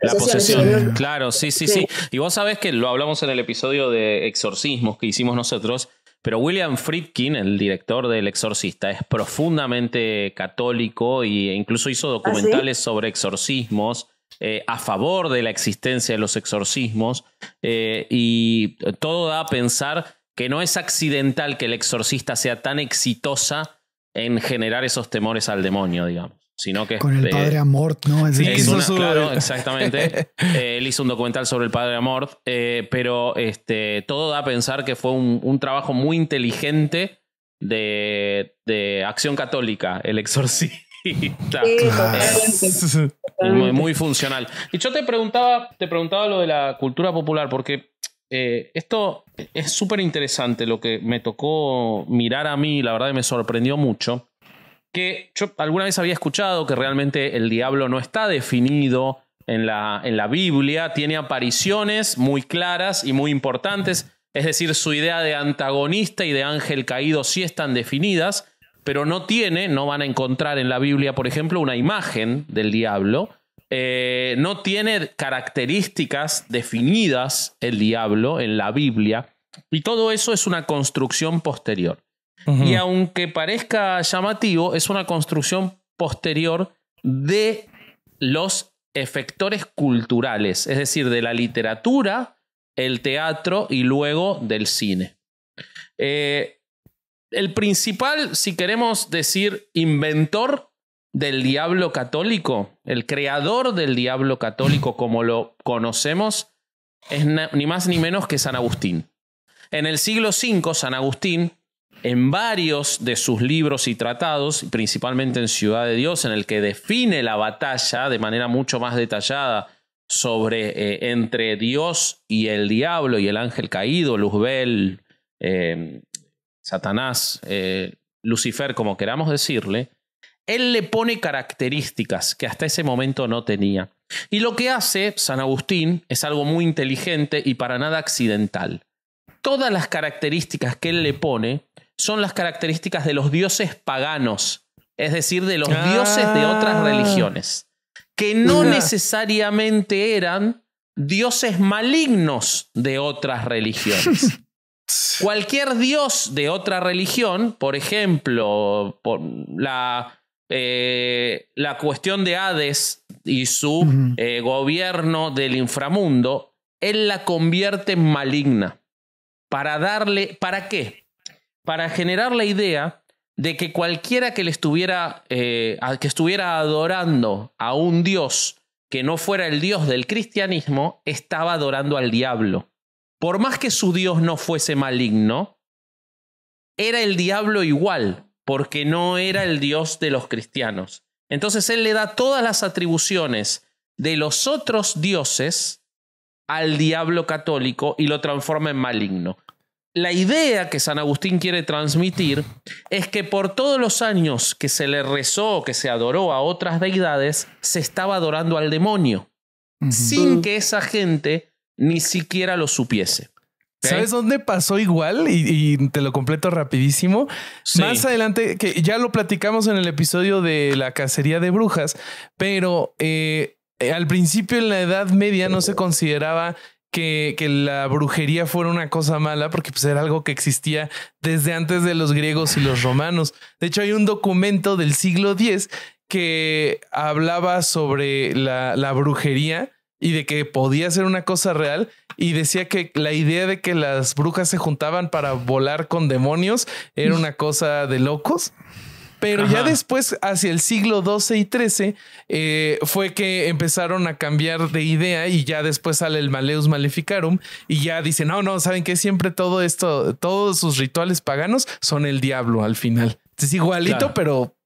la, posesión, claro, sí, sí, sí, Y vos sabes que lo hablamos en el episodio de exorcismos que hicimos nosotros, pero William Friedkin, el director del Exorcista, es profundamente católico e incluso hizo ¿Ah, documentales sobre exorcismos. Eh, a favor de la existencia de los exorcismos eh, y todo da a pensar que no es accidental que el exorcista sea tan exitosa en generar esos temores al demonio, digamos sino que... Con el padre Amort, ¿no? exactamente. Eh, él hizo un documental sobre el padre Amort, eh, pero este, todo da a pensar que fue un, trabajo muy inteligente de, Acción Católica, el exorcista muy, funcional. Y yo te preguntaba, te preguntaba lo de la cultura popular, porque eh, esto es súper interesante, lo que me tocó mirar a mí, la verdad me sorprendió mucho, que yo alguna vez había escuchado que realmente el diablo no está definido en la, en la Biblia, tiene apariciones muy claras y muy importantes, es decir, su idea de antagonista y de ángel caído sí están definidas, pero no tiene, no van a encontrar en la Biblia, por ejemplo, una imagen del diablo, eh, no tiene características definidas el diablo en la Biblia, y todo eso es una construcción posterior. Y aunque parezca llamativo, es una construcción posterior de los efectores culturales, es decir, de la literatura, el teatro y luego del cine. Eh, el principal, si queremos decir, inventor del diablo católico, el creador del diablo católico como lo conocemos, es ni más ni menos que San Agustín. En el siglo V, San Agustín, en varios de sus libros y tratados, principalmente en Ciudad de Dios, en el que define la batalla de manera mucho más detallada sobre eh, entre Dios y el diablo y el ángel caído, Luzbel, eh, Satanás, eh, Lucifer, como queramos decirle, él le pone características que hasta ese momento no tenía. Y lo que hace San Agustín es algo muy inteligente y para nada accidental. Todas las características que él le pone son las características de los dioses paganos, es decir, de los ah. dioses de otras religiones, que no necesariamente eran dioses malignos de otras religiones. Cualquier dios de otra religión, por ejemplo, por la, eh, la cuestión de Hades y su eh, gobierno del inframundo, él la convierte en maligna. ¿Para darle, para qué? para generar la idea de que cualquiera que le estuviera, eh, que estuviera adorando a un dios que no fuera el dios del cristianismo, estaba adorando al diablo. Por más que su dios no fuese maligno, era el diablo igual, porque no era el dios de los cristianos. Entonces él le da todas las atribuciones de los otros dioses al diablo católico y lo transforma en maligno la idea que San Agustín quiere transmitir es que por todos los años que se le rezó, que se adoró a otras deidades, se estaba adorando al demonio, sin que esa gente ni siquiera lo supiese. ¿Sabes dónde pasó igual? Y, te lo completo rapidísimo. Más adelante, que ya lo platicamos en el episodio de la cacería de brujas, pero eh, al principio en la Edad Media no se consideraba que, la brujería fuera una cosa mala, porque pues era algo que existía desde antes de los griegos y los romanos. De hecho, hay un documento del siglo X que hablaba sobre la brujería y de que podía ser una cosa real y decía que la idea de que las brujas se juntaban para volar con demonios era una cosa de locos pero ya después, hacia el siglo XII y XIII, eh, fue que empezaron a cambiar de idea y ya después sale el Maleus Maleficarum y ya dicen, no, no, saben que siempre todo esto, todos sus rituales paganos son el diablo al final. Es igualito, pero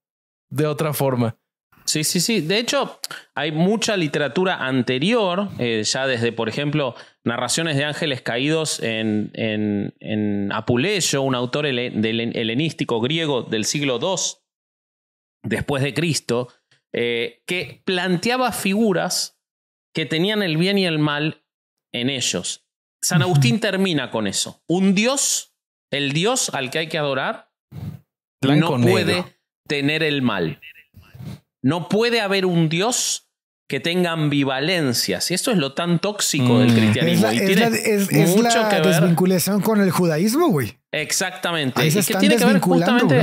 de otra forma. Sí, sí, sí. De hecho, hay mucha literatura anterior, eh, ya desde, por ejemplo, narraciones de ángeles caídos en, en, Apuleyo, un autor helenístico griego del siglo II, después de Cristo, eh, que planteaba figuras que tenían el bien y el mal en ellos. San Agustín termina con eso. Un Dios, el Dios al que hay que adorar, no puede tener el mal. No puede haber un Dios que tenga ambivalencias. Y eso es lo tan tóxico del mm. cristianismo. Es desvinculación con el judaísmo, güey. Exactamente. Ahí que tiene que ver justamente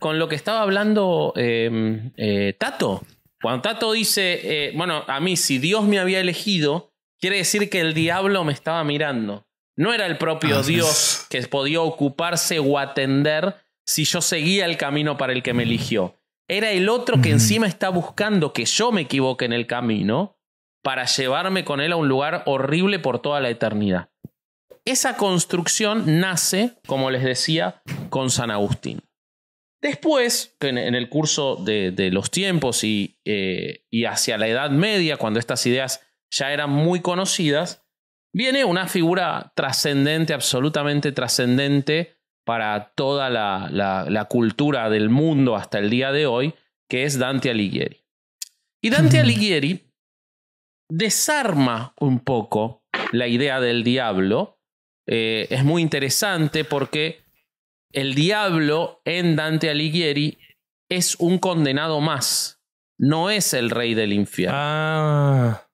con lo que estaba hablando em, eh, Tato. Cuando Tato dice, eh, bueno, a mí si Dios me había elegido, quiere decir que el diablo me estaba mirando. No era el propio Dios que podía ocuparse o atender si yo seguía el camino para el que me eligió. Era el otro que encima está buscando que yo me equivoque en el camino para llevarme con él a un lugar horrible por toda la eternidad. Esa construcción nace, como les decía, con San Agustín. Después, en, el curso de, los tiempos eh, y, hacia la Edad Media, cuando estas ideas ya eran muy conocidas, viene una figura trascendente, absolutamente trascendente para toda la, cultura del mundo hasta el día de hoy, que es Dante Alighieri. Y Dante Alighieri desarma un poco la idea del diablo. Eh, es muy interesante porque el diablo en Dante Alighieri es un condenado más, no es el rey del infierno. Ah.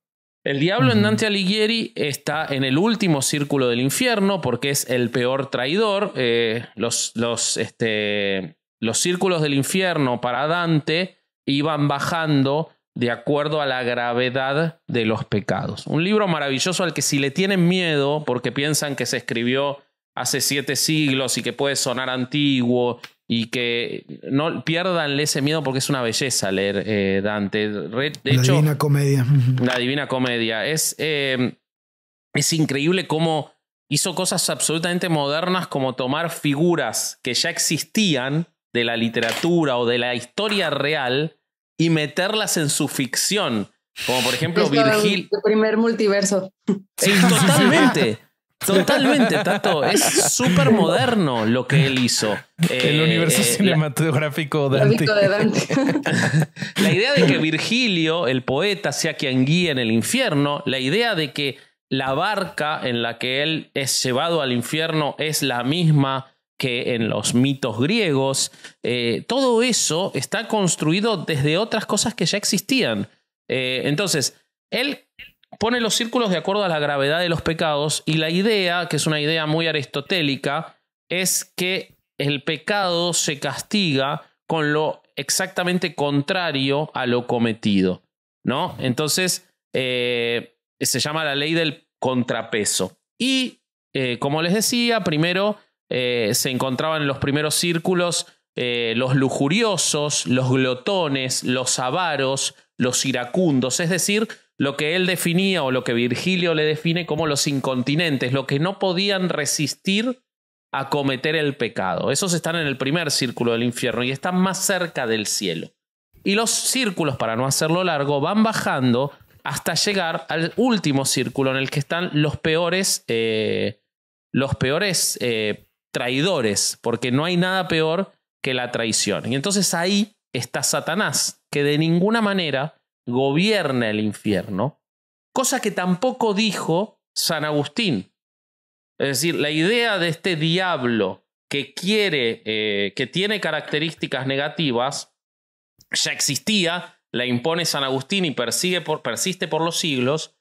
El diablo en Dante Alighieri está en el último círculo del infierno porque es el peor traidor. Eh, los, los, este, los círculos del infierno para Dante iban bajando de acuerdo a la gravedad de los pecados. Un libro maravilloso al que si le tienen miedo porque piensan que se escribió hace siete siglos y que puede sonar antiguo y que no pierdanle ese miedo porque es una belleza leer eh, Dante. la Divina Comedia. La Divina Comedia. Es, em, es increíble cómo hizo cosas absolutamente modernas como tomar figuras que ya existían de la literatura o de la historia real y meterlas en su ficción. Como por ejemplo Virgil El primer multiverso. Sí, totalmente. Totalmente, Tato. Es súper moderno lo que él hizo. El universo eh, eh, cinematográfico de Dante. la idea de que Virgilio, el poeta, sea quien guía en el infierno, la idea de que la barca en la que él es llevado al infierno es la misma que en los mitos griegos, eh, todo eso está construido desde otras cosas que ya existían. entonces, él pone los círculos de acuerdo a la gravedad de los pecados y la idea, que es una idea muy aristotélica, es que el pecado se castiga con lo exactamente contrario a lo cometido, ¿no? Entonces, eh, se llama la ley del contrapeso. Y, eh, como les decía, primero eh, se encontraban en los primeros círculos los lujuriosos, los glotones, los avaros, los iracundos, es decir, lo que él definía o lo que Virgilio le define como los incontinentes, lo que no podían resistir a cometer el pecado. Esos están en el primer círculo del infierno y están más cerca del cielo. Y los círculos, para no hacerlo largo, van bajando hasta llegar al último círculo en el que están los peores, eh, los peores eh, traidores, porque no hay nada peor que la traición. Y entonces ahí está Satanás, que de ninguna manera gobierna el infierno, cosa que tampoco dijo San Agustín. Es decir, la idea de este diablo que quiere, eh, que tiene características negativas, ya existía, la impone San Agustín y por, persiste por los siglos,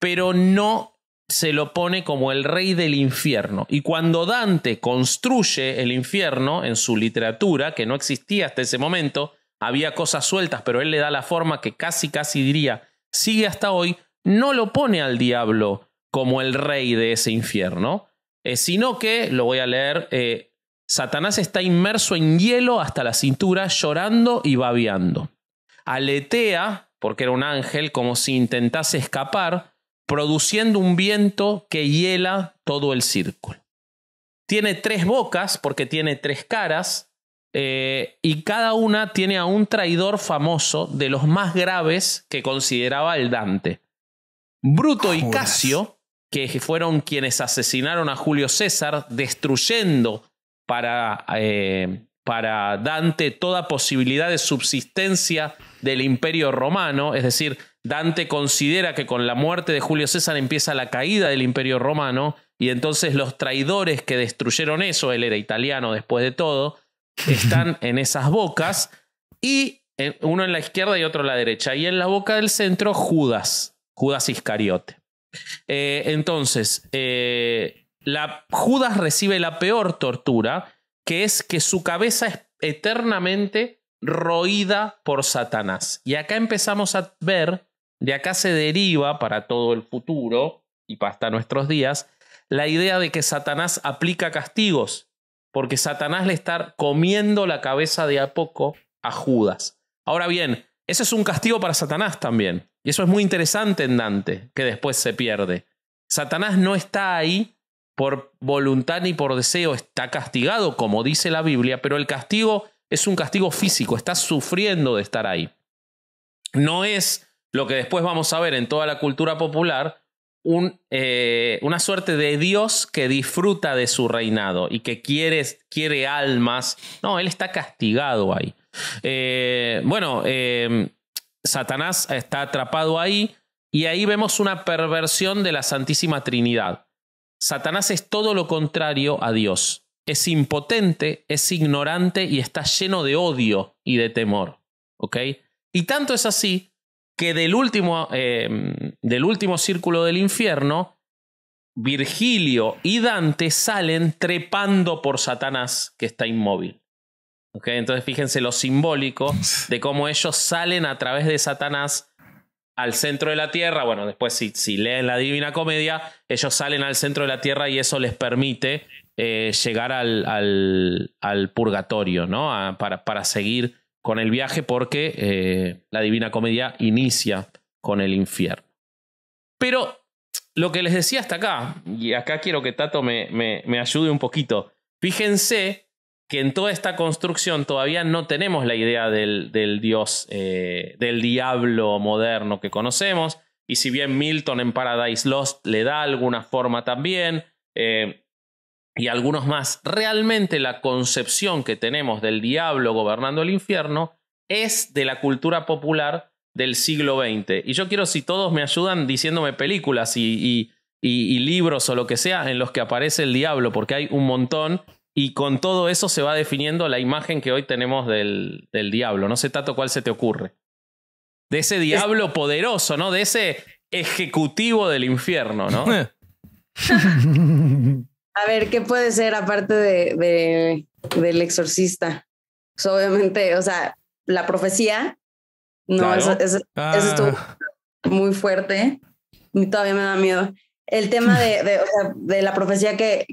pero no se lo pone como el rey del infierno. Y cuando Dante construye el infierno en su literatura, que no existía hasta ese momento, había cosas sueltas, pero él le da la forma que casi, casi diría, sigue hasta hoy, no lo pone al diablo como el rey de ese infierno, eh, sino que, lo voy a leer, eh, Satanás está inmerso en hielo hasta la cintura, llorando y babeando. Aletea, porque era un ángel, como si intentase escapar, produciendo un viento que hiela todo el círculo. Tiene tres bocas, porque tiene tres caras, eh, y cada una tiene a un traidor famoso de los más graves que consideraba el Dante. Bruto y Casio, que fueron quienes asesinaron a Julio César, destruyendo para, eh, para Dante toda posibilidad de subsistencia del imperio romano, es decir, Dante considera que con la muerte de Julio César empieza la caída del imperio romano y entonces los traidores que destruyeron eso, él era italiano después de todo, están en esas bocas y eh, uno en la izquierda y otro en la derecha. Y en la boca del centro, Judas, Judas Iscariote. Eh, entonces, eh, la, Judas recibe la peor tortura, que es que su cabeza es eternamente roída por Satanás. Y acá empezamos a ver, de acá se deriva para todo el futuro y hasta nuestros días, la idea de que Satanás aplica castigos porque Satanás le está comiendo la cabeza de a poco a Judas. Ahora bien, ese es un castigo para Satanás también. Y eso es muy interesante en Dante, que después se pierde. Satanás no está ahí por voluntad ni por deseo, está castigado, como dice la Biblia, pero el castigo es un castigo físico, está sufriendo de estar ahí. No es lo que después vamos a ver en toda la cultura popular, eh, una suerte de Dios que disfruta de su reinado y que quiere, quiere almas. No, él está castigado ahí. Eh, bueno, eh, Satanás está atrapado ahí y ahí vemos una perversión de la Santísima Trinidad. Satanás es todo lo contrario a Dios. Es impotente, es ignorante y está lleno de odio y de temor. ¿Ok? Y tanto es así que del último, eh, del último círculo del infierno, Virgilio y Dante salen trepando por Satanás que está inmóvil. ¿Okay? Entonces fíjense lo simbólico de cómo ellos salen a través de Satanás al centro de la Tierra. Bueno, después si, si leen la Divina Comedia, ellos salen al centro de la Tierra y eso les permite eh, llegar al, al, al, purgatorio, ¿no? A, para, para seguir con el viaje porque eh, la Divina Comedia inicia con el infierno. Pero lo que les decía hasta acá, y acá quiero que Tato me, me, ayude un poquito, fíjense que en toda esta construcción todavía no tenemos la idea del, dios, eh, del diablo moderno que conocemos, y si bien Milton en Paradise Lost le da alguna forma también, eh, y algunos más, realmente la concepción que tenemos del diablo gobernando el infierno es de la cultura popular del siglo XX. Y yo quiero si todos me ayudan diciéndome películas y, y, libros o lo que sea en los que aparece el diablo, porque hay un montón y con todo eso se va definiendo la imagen que hoy tenemos del, del, diablo. No sé, tanto cuál se te ocurre. De ese diablo poderoso, ¿no? De ese ejecutivo del infierno, ¿no? A ver, ¿qué puede ser aparte de, de del exorcista? Pues, obviamente, o sea, la profecía, no, eso, estuvo ah. muy fuerte y todavía me da miedo. El tema de, de, la profecía que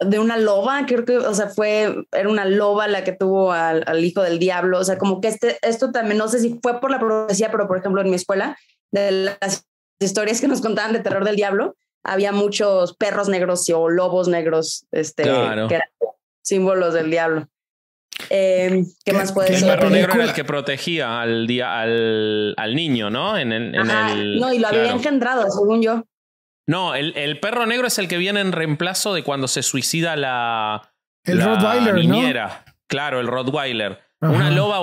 de una loba, creo que, o sea, fue, era una loba la que tuvo al, al, hijo del diablo, o sea, como que este, esto también, no sé si fue por la profecía, pero por ejemplo en mi escuela, de las historias que nos contaban de terror del diablo, había muchos perros negros o lobos negros, este, símbolos del diablo. Em, ¿Qué, más puede ser? El perro negro era el que protegía al, al, niño, ¿no? En no, y lo había engendrado, según yo. No, el, el, perro negro es el que viene en reemplazo de cuando se suicida la. El Rottweiler, niñera. Claro, el Rottweiler. Una loba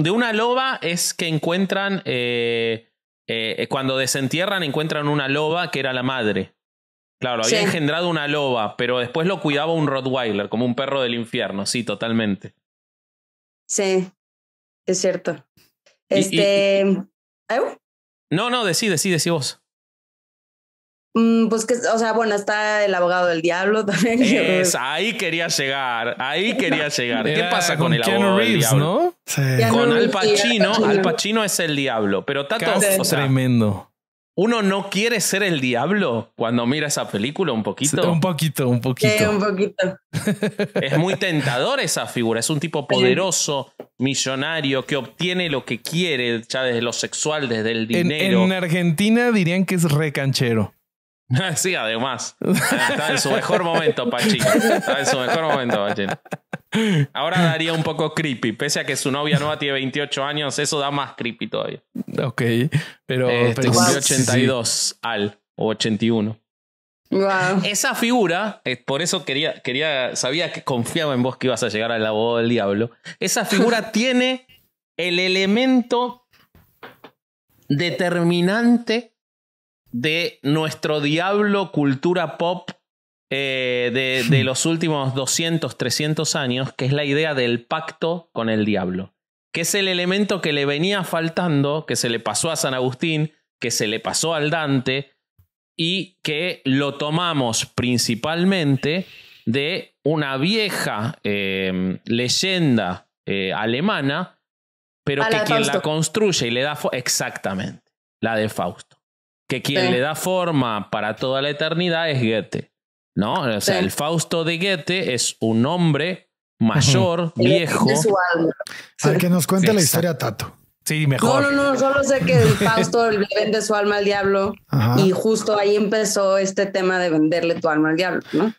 de una loba es que encuentran. Eh, eh, cuando desentierran, encuentran una loba que era la madre. Claro, había engendrado una loba, pero después lo cuidaba un Rottweiler, como un perro del infierno, sí, totalmente. Sí, es cierto. Este. ¿eh? No, no, decí, decí, decí vos. Mm, pues que, o sea, bueno, está el abogado del diablo también. Es, ahí quería llegar, ahí quería llegar. ¿Qué pasa con, el abogado ¿no? Con Al Pacino, Al Pacino es el diablo, pero Tato, tremendo uno no quiere ser el diablo cuando mira esa película un poquito. Un poquito, un poquito. es muy tentador esa figura. Es un tipo poderoso, millonario, que obtiene lo que quiere, ya desde lo sexual, desde el dinero. En, en Argentina dirían que es recanchero. Sí, además. Está en su mejor momento, Pachino. Está en su mejor momento, Pachino. Ahora daría un poco creepy. Pese a que su novia nueva tiene 28 años, eso da más creepy todavía. Ok, pero... 82 este, al, o 81. Esa figura, eh, por eso quería, quería, sabía que confiaba en vos que ibas a llegar al la del diablo. Esa figura tiene el elemento determinante de nuestro diablo cultura pop eh, de, los últimos 200, 300 años, que es la idea del pacto con el diablo, que es el elemento que le venía faltando, que se le pasó a San Agustín, que se le pasó al Dante, y que lo tomamos principalmente de una vieja eh, leyenda eh, alemana, pero que quien la construye y le da... Exactamente, la de Fausto que quien le da forma para toda la eternidad es Goethe. ¿No? O sea, el Fausto de Goethe es un hombre mayor, viejo. De su que nos cuente la historia Tato. Sí, mejor. No, no, no, solo sé que Fausto le vende su alma al diablo y justo ahí empezó este tema de venderle tu alma al diablo, ¿no?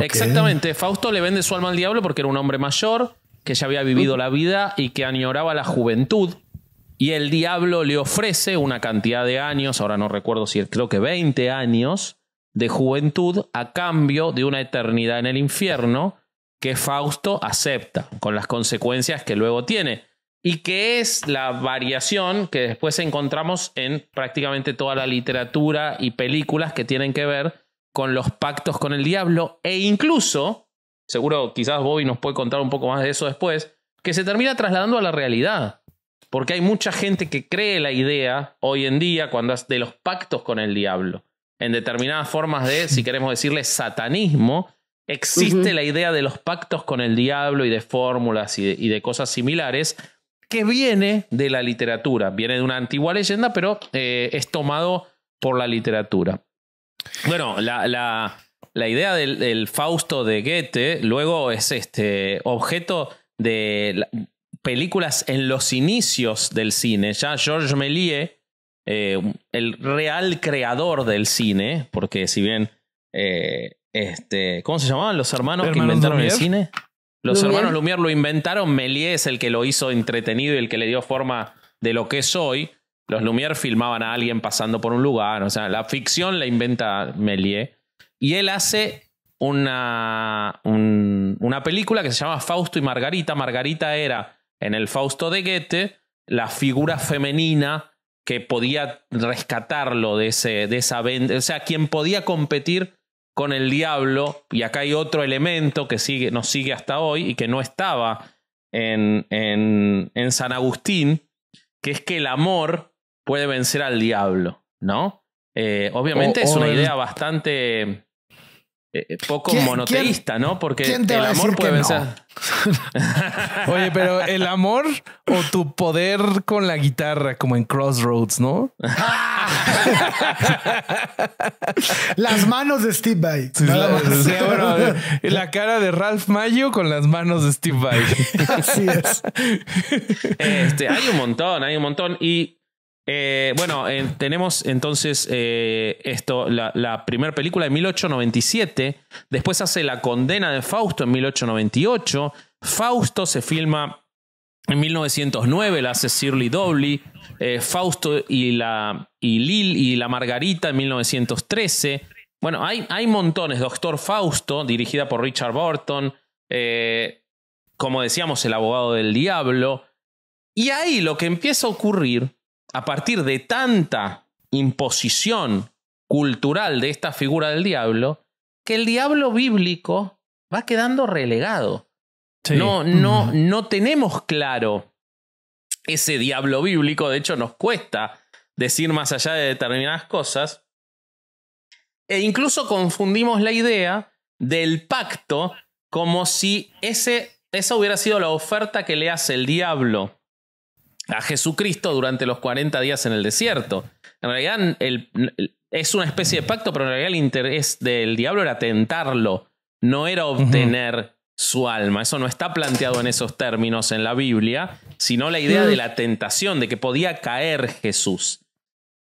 Exactamente, Fausto le vende su alma al diablo porque era un hombre mayor que ya había vivido la vida y que añoraba la juventud, y el diablo le ofrece una cantidad de años, ahora no recuerdo si creo que 20 años de juventud a cambio de una eternidad en el infierno que Fausto acepta, con las consecuencias que luego tiene, y que es la variación que después encontramos en prácticamente toda la literatura y películas que tienen que ver con los pactos con el diablo e incluso, seguro quizás Bobby nos puede contar un poco más de eso después, que se termina trasladando a la realidad. Porque hay mucha gente que cree la idea hoy en día cuando de los pactos con el diablo. En determinadas formas de, si queremos decirle, satanismo, existe la idea de los pactos con el diablo y de fórmulas y, de, cosas similares que viene de la literatura, viene de una antigua leyenda, pero eh, es tomado por la literatura. Bueno, la, idea del, Fausto de Goethe luego es este objeto de películas en los inicios del cine. Ya Georges Méliès, eh, el real creador del cine, porque si bien, eh, este, ¿cómo se llamaban los hermanos, que inventaron el cine? Los hermanos Lumière lo inventaron, Méliès es el que lo hizo entretenido y el que le dio forma de lo que es hoy. Los Lumière filmaban a alguien pasando por un lugar, o sea, la ficción la inventa Méliès. Y él hace una, una película que se llama Fausto y Margarita. Margarita era en el Fausto de Goethe, la figura femenina que podía rescatarlo de, ese, de esa venta, o sea, quien podía competir con el diablo, y acá hay otro elemento que sigue, nos sigue hasta hoy y que no estaba en, en, San Agustín, que es que el amor puede vencer al diablo, ¿no? Eh, obviamente es una idea bastante eh, eh, poco monoteísta, ¿no? Porque el amor puede vencer. Oye, pero el amor o tu poder con la guitarra, como en Crossroads, ¿no? las manos de Steve Vai. la, cara de Ralph Mayo con las manos de Steve Vai. Así es. Este, hay un montón, hay un montón. Y eh, bueno, eh, tenemos entonces eh, esto, la, primera película de 1897, después hace La condena de Fausto en 1898, Fausto se filma en 1909, la hace Shirley Dobley, Fausto y, la, Lil y la Margarita en 1913. Bueno, hay, hay montones, Doctor Fausto, dirigida por Richard Burton, como decíamos, El abogado del diablo. Y ahí lo que empieza a ocurrir a partir de tanta imposición cultural de esta figura del diablo, que el diablo bíblico va quedando relegado. No, no, no tenemos claro ese diablo bíblico, de hecho nos cuesta decir más allá de determinadas cosas, e incluso confundimos la idea del pacto como si ese, esa hubiera sido la oferta que le hace el diablo a Jesucristo durante los 40 días en el desierto. En realidad es una especie de pacto, pero en realidad el interés del diablo era tentarlo, no era obtener su alma. Eso no está planteado en esos términos en la Biblia, sino la idea de mm. la tentación, de que podía caer Jesús.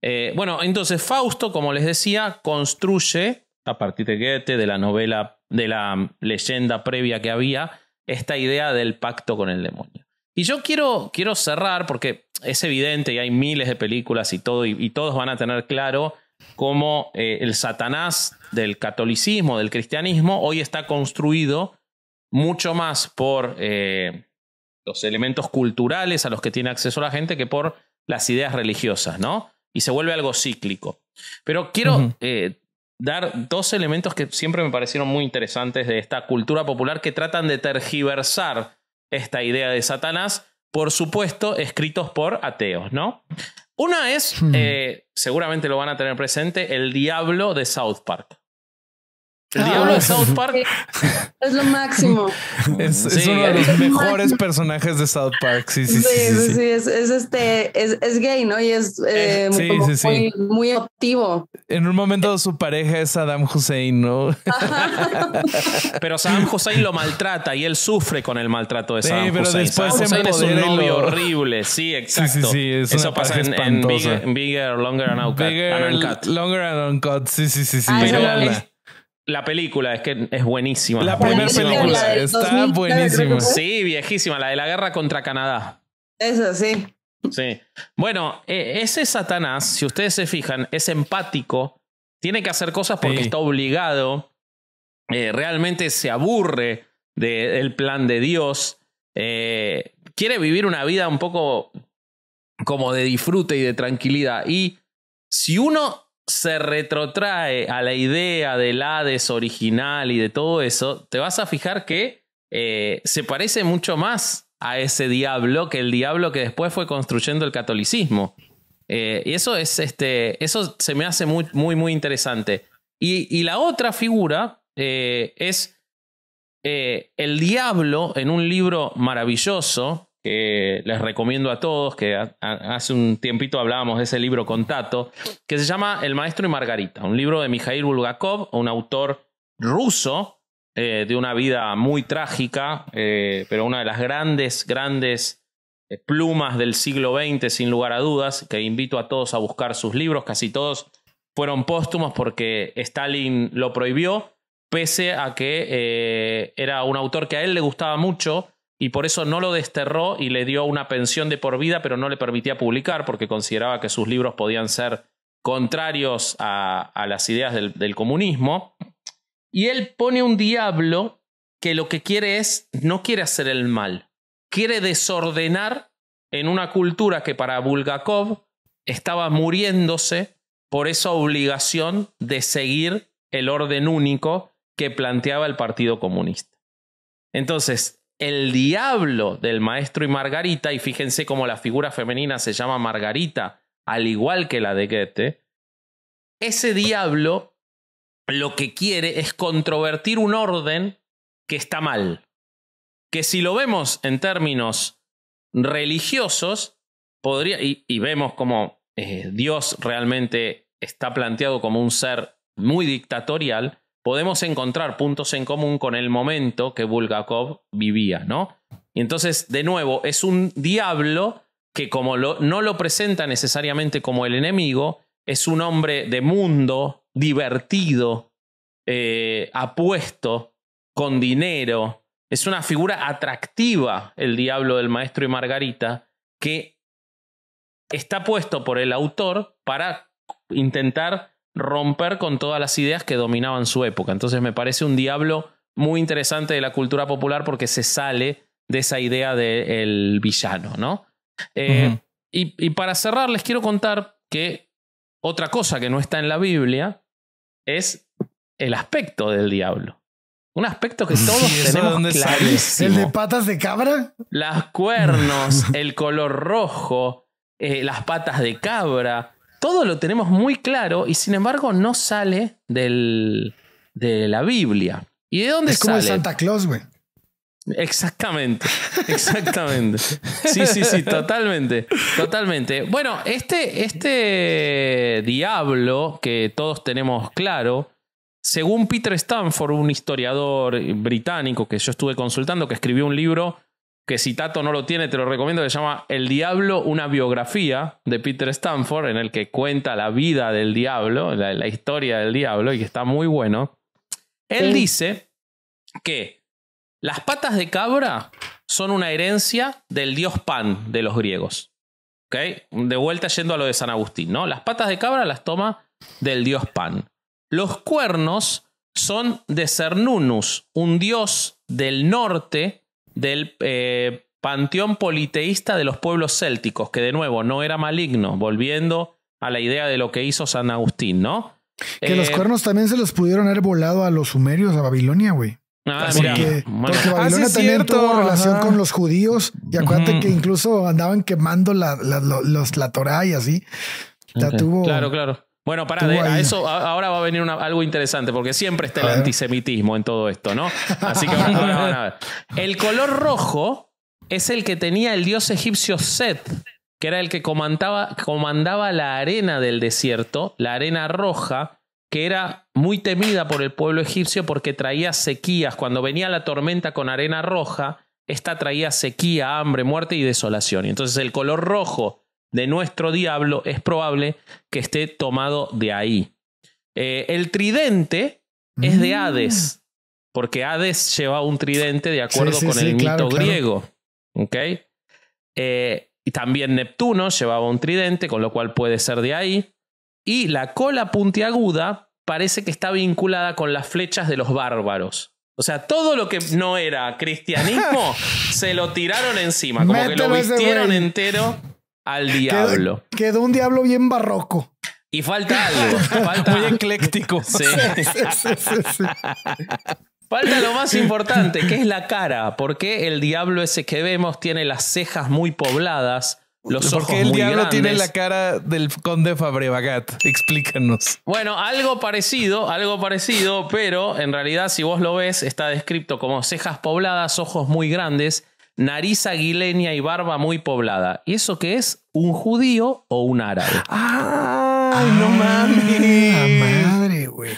Eh, bueno, entonces Fausto, como les decía, construye, a partir de Goethe, de la novela, de la leyenda previa que había, esta idea del pacto con el demonio. Y yo quiero, quiero cerrar porque es evidente y hay miles de películas y todo, y, todos van a tener claro cómo eh, el Satanás del catolicismo, del cristianismo, hoy está construido mucho más por eh, los elementos culturales a los que tiene acceso la gente que por las ideas religiosas, ¿no? Y se vuelve algo cíclico. Pero quiero eh, dar dos elementos que siempre me parecieron muy interesantes de esta cultura popular que tratan de tergiversar esta idea de Satanás, por supuesto, escritos por ateos, ¿no? Una es, hmm. eh, seguramente lo van a tener presente, el diablo de South Park. El ah, diablo de South Park. Es lo máximo. Es, uno de los mejores personajes de South Park. Sí, sí, sí. sí, sí, Es, este, es, gay, ¿no? Y es eh, eh muy, muy activo. En un momento su pareja es Adam Hussein, ¿no? pero Adam Hussein lo maltrata y él sufre con el maltrato de Saddam pero Hussein. Después Saddam Hussein es un novio horrible. Sí, exacto. Eso pasa en, Bigger, Longer and Uncut. Bigger, Longer and Uncut. Sí, sí, sí. sí. La película es que es buenísima. La primera película está buenísima. Sí, viejísima, la de la guerra contra Canadá. Esa, sí. Sí. Bueno, e, ese Satanás, si ustedes se fijan, es empático, tiene que hacer cosas porque está obligado, eh, realmente se aburre del plan de Dios, eh, quiere vivir una vida un poco como de disfrute y de tranquilidad. Y si uno se retrotrae a la idea del Hades original y de todo eso, te vas a fijar que eh, se parece mucho más a ese diablo que el diablo que después fue construyendo el catolicismo. Eh, y eso es este. Eso se me hace muy, muy, muy interesante. Y, la otra figura eh, es el diablo en un libro maravilloso que les recomiendo a todos, que hace un tiempito hablábamos de ese libro Contato, que se llama El Maestro y Margarita, un libro de Mikhail Bulgakov, un autor ruso eh, de una vida muy trágica, eh, pero una de las grandes, grandes eh, plumas del siglo XX, sin lugar a dudas, que invito a todos a buscar sus libros, casi todos fueron póstumos porque Stalin lo prohibió, pese a que era un autor que a él le gustaba mucho, y por eso no lo desterró y le dio una pensión de por vida, pero no le permitía publicar porque consideraba que sus libros podían ser contrarios a, las ideas del, del comunismo. Y él pone un diablo que lo que quiere es, no quiere hacer el mal, quiere desordenar en una cultura que para Bulgakov estaba muriéndose por esa obligación de seguir el orden único que planteaba el Partido Comunista. Entonces, el diablo del maestro y Margarita, y fíjense cómo la figura femenina se llama Margarita, al igual que la de Goethe, ese diablo lo que quiere es controvertir un orden que está mal. Que si lo vemos en términos religiosos, podría, y, vemos cómo eh, Dios realmente está planteado como un ser muy dictatorial, podemos encontrar puntos en común con el momento que Bulgakov vivía, ¿no? Y entonces, de nuevo, es un diablo que como lo, no lo presenta necesariamente como el enemigo, es un hombre de mundo, divertido, eh, apuesto, con dinero. Es una figura atractiva el diablo del maestro y Margarita, que está puesto por el autor para intentar romper con todas las ideas que dominaban su época. Entonces me parece un diablo muy interesante de la cultura popular porque se sale de esa idea del villano, ¿no? Eh, y, y, para cerrar, les quiero contar que otra cosa que no está en la Biblia es el aspecto del diablo. Un aspecto que todos tenemos ¿El de patas de cabra? Las cuernos, el color rojo, eh, las patas de cabra todo lo tenemos muy claro y sin embargo no sale de la Biblia. ¿Y de dónde es como Santa Claus, güey. Exactamente, exactamente. Sí, sí, sí, totalmente, totalmente. Bueno, este, este diablo que todos tenemos claro, según Peter Stanford, un historiador británico que yo estuve consultando, que escribió un libro que si Tato no lo tiene, te lo recomiendo, que se llama El Diablo, una biografía de Peter Stanford, en el que cuenta la vida del diablo, la, historia del diablo, y que está muy bueno. Él dice que las patas de cabra son una herencia del dios Pan de los griegos. De vuelta yendo a lo de San Agustín, ¿no? Las patas de cabra las toma del dios Pan. Los cuernos son de Cernunus, un dios del norte del eh, panteón politeísta de los pueblos célticos, que de nuevo no era maligno, volviendo a la idea de lo que hizo San Agustín, ¿no? Que los eh, cuernos también se los pudieron haber volado a los sumerios, a Babilonia, güey. Ah, porque ah, Babilonia también tuvo relación con los judíos y acuérdate que incluso andaban quemando la, los, la Torah y así. tuvo. Claro, claro. Bueno, para eso ahora va a venir algo interesante, porque siempre está el antisemitismo en todo esto, ¿no? Así que a ver. El color rojo es el que tenía el dios egipcio Set, que era el que comandaba, comandaba la arena del desierto, la arena roja, que era muy temida por el pueblo egipcio porque traía sequías. Cuando venía la tormenta con arena roja, esta traía sequía, hambre, muerte y desolación. Y Entonces el color rojo de nuestro diablo es probable que esté tomado de ahí. Eh, el tridente es de mm. Hades, porque Hades lleva un tridente de acuerdo con el mito griego. ¿Okay? Eh, y también Neptuno llevaba un tridente, con lo cual puede ser de ahí. Y la cola puntiaguda parece que está vinculada con las flechas de los bárbaros. O sea, todo lo que no era cristianismo se lo tiraron encima, como que lo vistieron entero al diablo. Quedó, un diablo bien barroco. Y falta algo. Falta... Muy ecléctico. Sí. falta lo más importante, que es la cara. ¿Por qué el diablo ese que vemos tiene las cejas muy pobladas? Los ojos Porque el diablo tiene la cara del conde Bagat? Explícanos. Bueno, algo parecido, algo parecido, pero en realidad, si vos lo ves, está descrito como cejas pobladas, ojos muy grandes nariz aguileña y barba muy poblada. ¿Y eso qué es? ¿Un judío o un árabe? ¡Ay, ah, no mames! madre, güey!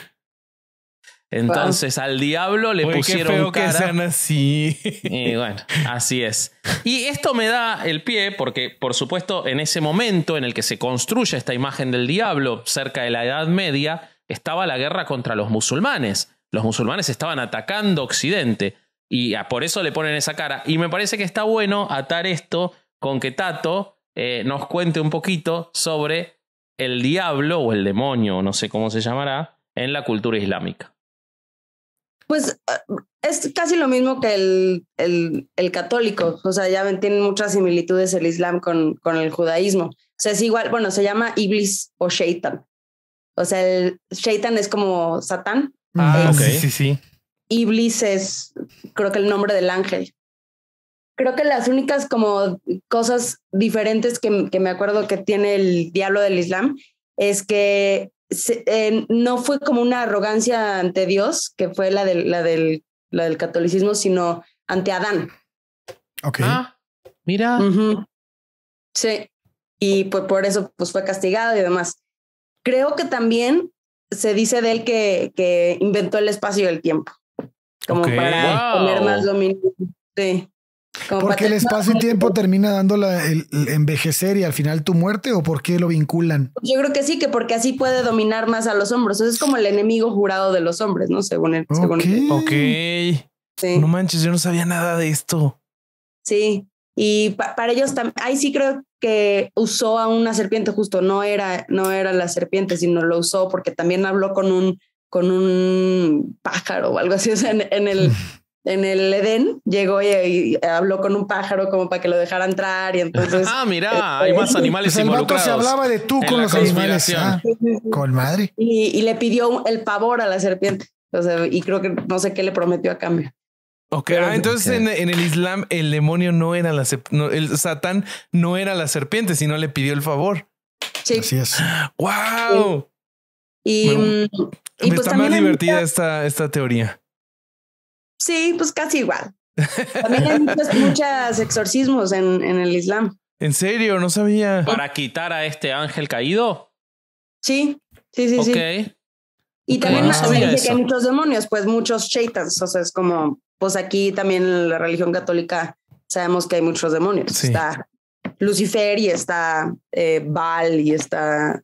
Entonces al diablo le pusieron qué feo que sean así. Y bueno, así es. Y esto me da el pie porque, por supuesto, en ese momento en el que se construye esta imagen del diablo cerca de la Edad Media, estaba la guerra contra los musulmanes. Los musulmanes estaban atacando Occidente. Y por eso le ponen esa cara. Y me parece que está bueno atar esto con que Tato eh, nos cuente un poquito sobre el diablo o el demonio, no sé cómo se llamará, en la cultura islámica. Pues ah, es casi lo mismo que el, el, católico, o sea, ya tienen muchas similitudes el Islam con, con el judaísmo. O sea, es igual, bueno, se llama Iblis o Shaitan. O sea, el Shaitan es como Satán. Ah, sí, sí. Iblis es, creo que el nombre del ángel. Creo que las únicas como cosas diferentes que, que me acuerdo que tiene el diablo del Islam es que eh, no fue como una arrogancia ante Dios, que fue la del, la del, la del catolicismo, sino ante Adán. Ok. Ah, mira. Sí. Y por, por eso pues, fue castigado y demás. Creo que también se dice de él que, que inventó el espacio y el tiempo como para comer más dominio. Sí, Porque el espacio y tiempo termina dando el, envejecer y al final tu muerte, o por qué lo vinculan? Pues yo creo que sí, que porque así puede dominar más a los hombres. Eso es como el enemigo jurado de los hombres, ¿no? Según el. Según Ok. No manches, yo no sabía nada de esto. Sí. Y para ellos también, ahí sí creo que usó a una serpiente justo, no era, no era la serpiente, sino lo usó porque también habló con un con un pájaro o algo así, o sea, en, el... en el Edén llegó y, habló con un pájaro como para que lo dejara entrar y entonces ah mira eh, hay más eh, animales involucrados el se hablaba de tú con los animales ah, con madre y, y, le pidió el pavor a la serpiente o sea, y creo que no sé qué le prometió a cambio Ok, ah, entonces En, el Islam el demonio no era la no, el Satán no era la serpiente, sino le pidió el favor. Sí. Así es. ¡Wow! Y, mm, pues está también más divertida esta, esta teoría. Sí, pues casi igual. También hay muchos, exorcismos en, en, el Islam. ¿En serio? No sabía. ¿Para quitar a este ángel caído? Sí, sí, sí. sí. Y también hay muchos demonios, pues muchos shaitans. O sea, es como, pues aquí también en la religión católica sabemos que hay muchos demonios. Está Lucifer y está eh, Baal y está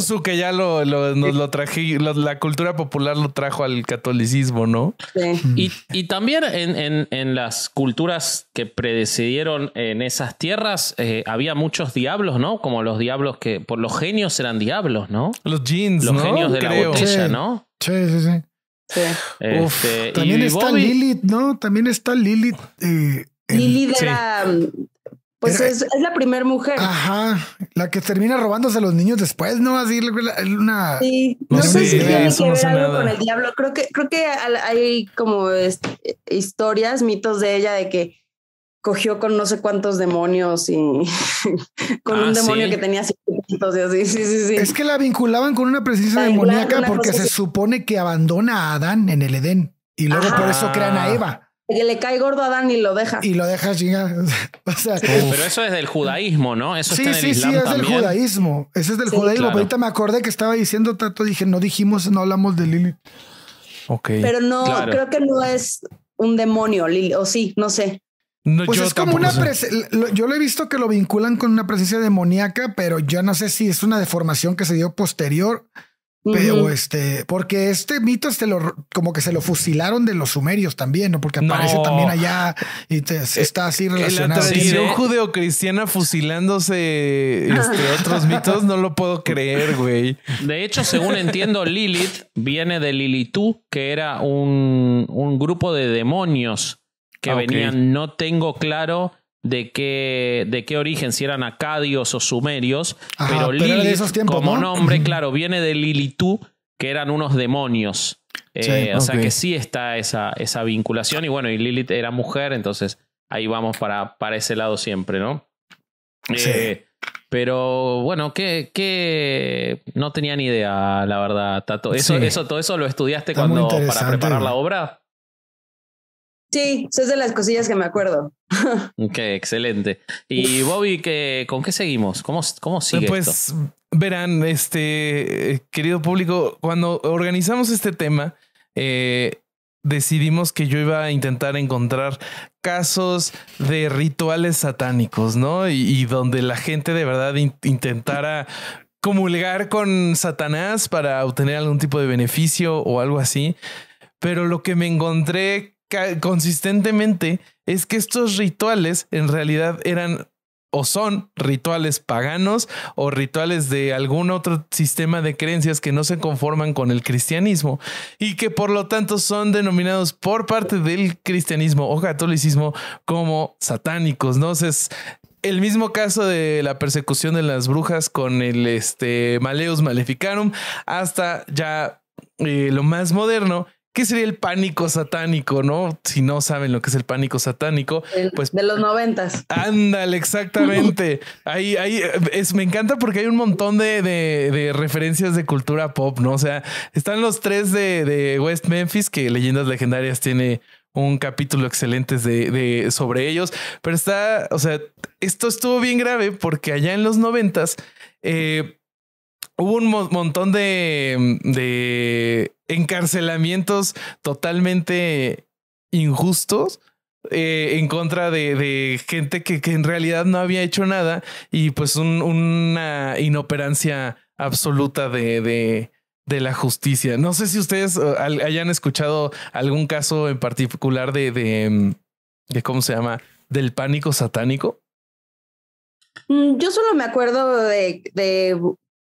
su que ya lo, lo, nos lo traje, la cultura popular lo trajo al catolicismo, ¿no? Mm. Y, y también en, en, en, las culturas que predecedieron en esas tierras eh, había muchos diablos, ¿no? Como los diablos que, por los genios eran diablos, ¿no? Los jeans, los genios de la botella, ¿no? Sí, sí, sí. Este, también está Lilith, ¿no? También está Lilith. Eh, Lilith era mm, pues eh, es, es, la primera mujer. Ajá, la que termina robándose a los niños después, ¿no? Así una... Sí, no, sé si tiene que ver algo con el diablo. Creo que, creo que hay como historias, mitos de ella de que cogió con no sé cuántos demonios y con ah, un demonio que tenía cientos y Sí, sí, sí. Es que la vinculaban con una presencia demoníaca porque se supone que abandona a Adán en el Edén y luego por eso crean a Eva que le cae gordo a Dan y lo deja. Y lo deja chingar. pero eso es del judaísmo, ¿no? Eso sí, está en el sí, sí, es del judaísmo. Ese es del judaísmo. Ahorita me acordé que estaba diciendo tanto, dije, no dijimos, no hablamos de Lili. Ok. Pero no, creo que no es un demonio, Lili, o sí, no sé. pues es como una Yo lo he visto que lo vinculan con una presencia demoníaca, pero yo no sé si es una deformación que se dio posterior pero este, porque este mito este lo, como que se lo fusilaron de los sumerios también, ¿no? Porque aparece también allá y eh, está así relacionado. La tradición judeocristiana fusilándose este, otros mitos, no lo puedo creer, güey. De hecho, según entiendo, Lilith viene de Lilitú, que era un, un grupo de demonios que ah, venían, no tengo claro de qué, de qué origen, si eran acadios o sumerios, pero Lilith, como nombre, claro, viene de Lilitú, que eran unos demonios. Eh, o sea que sí está esa, esa vinculación. Y bueno, y Lilith era mujer, entonces ahí vamos para, para ese lado siempre, ¿no? Sí. Eh, pero bueno, que, no tenía ni idea, la verdad, Tato. Eso, eso, todo eso lo estudiaste cuando para preparar la obra. Sí, eso es de las cosillas que me acuerdo. ok, excelente. Y Bobby, ¿qué, ¿con qué seguimos? ¿Cómo, cómo sigue? Pues verán, este querido público, cuando organizamos este tema, eh, decidimos que yo iba a intentar encontrar casos de rituales satánicos, ¿no? Y, donde la gente de verdad intentara comulgar con Satanás para obtener algún tipo de beneficio o algo así. Pero lo que me encontré consistentemente es que estos rituales en realidad eran o son rituales paganos o rituales de algún otro sistema de creencias que no se conforman con el cristianismo y que por lo tanto son denominados por parte del cristianismo o catolicismo como satánicos, ¿no? es el mismo caso de la persecución de las brujas con el este Maleus Maleficarum hasta ya eh, lo más moderno ¿Qué sería el pánico satánico, no? Si no saben lo que es el pánico satánico, pues de los noventas. Ándale, exactamente. ahí, ahí es, me encanta porque hay un montón de, referencias de cultura pop, ¿no? O sea, están los tres de, West Memphis, que leyendas legendarias tiene un capítulo excelente de, sobre ellos, pero está, o sea, esto estuvo bien grave porque allá en los noventas, eh, hubo un montón de, de, encarcelamientos totalmente injustos eh, en contra de, gente que, que, en realidad no había hecho nada y pues una inoperancia absoluta de, de, de, la justicia. No sé si ustedes eh, hayan escuchado algún caso en particular de, de, mm, ¿cómo se llama? Del pánico satánico. Mm, yo solo me acuerdo de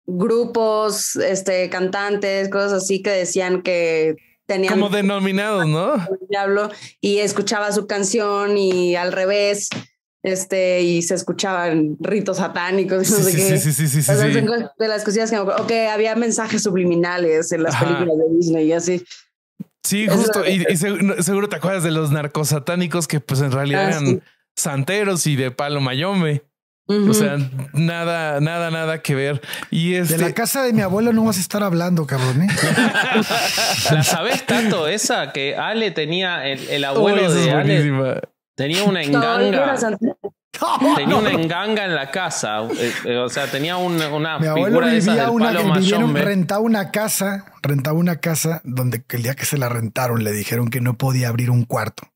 grupos, este, cantantes, cosas así que decían que tenían... Como denominados, ¿no? Diablo, y escuchaba su canción y al revés, este, y se escuchaban ritos satánicos. Sí, no sé qué. sí, sí, sí, De las cosillas que había mensajes subliminales en las películas de Disney y así. Sí, justo. Y, seguro te acuerdas de los narcos satánicos que pues en realidad ah, eran santeros y de palo mayome. O sea, nada, nada, nada que ver. Y es De la este casa de mi abuelo no vas a estar hablando, cabrón. ¿eh? la sabes tanto esa que Ale tenía, el, abuelo de Ale tenía una enganga. tenía una enganga en la casa. Eh, eh, o sea, tenía una Mi figura vivía una palo una casa, rentaba una casa donde el día que se la rentaron le dijeron que no podía abrir un cuarto.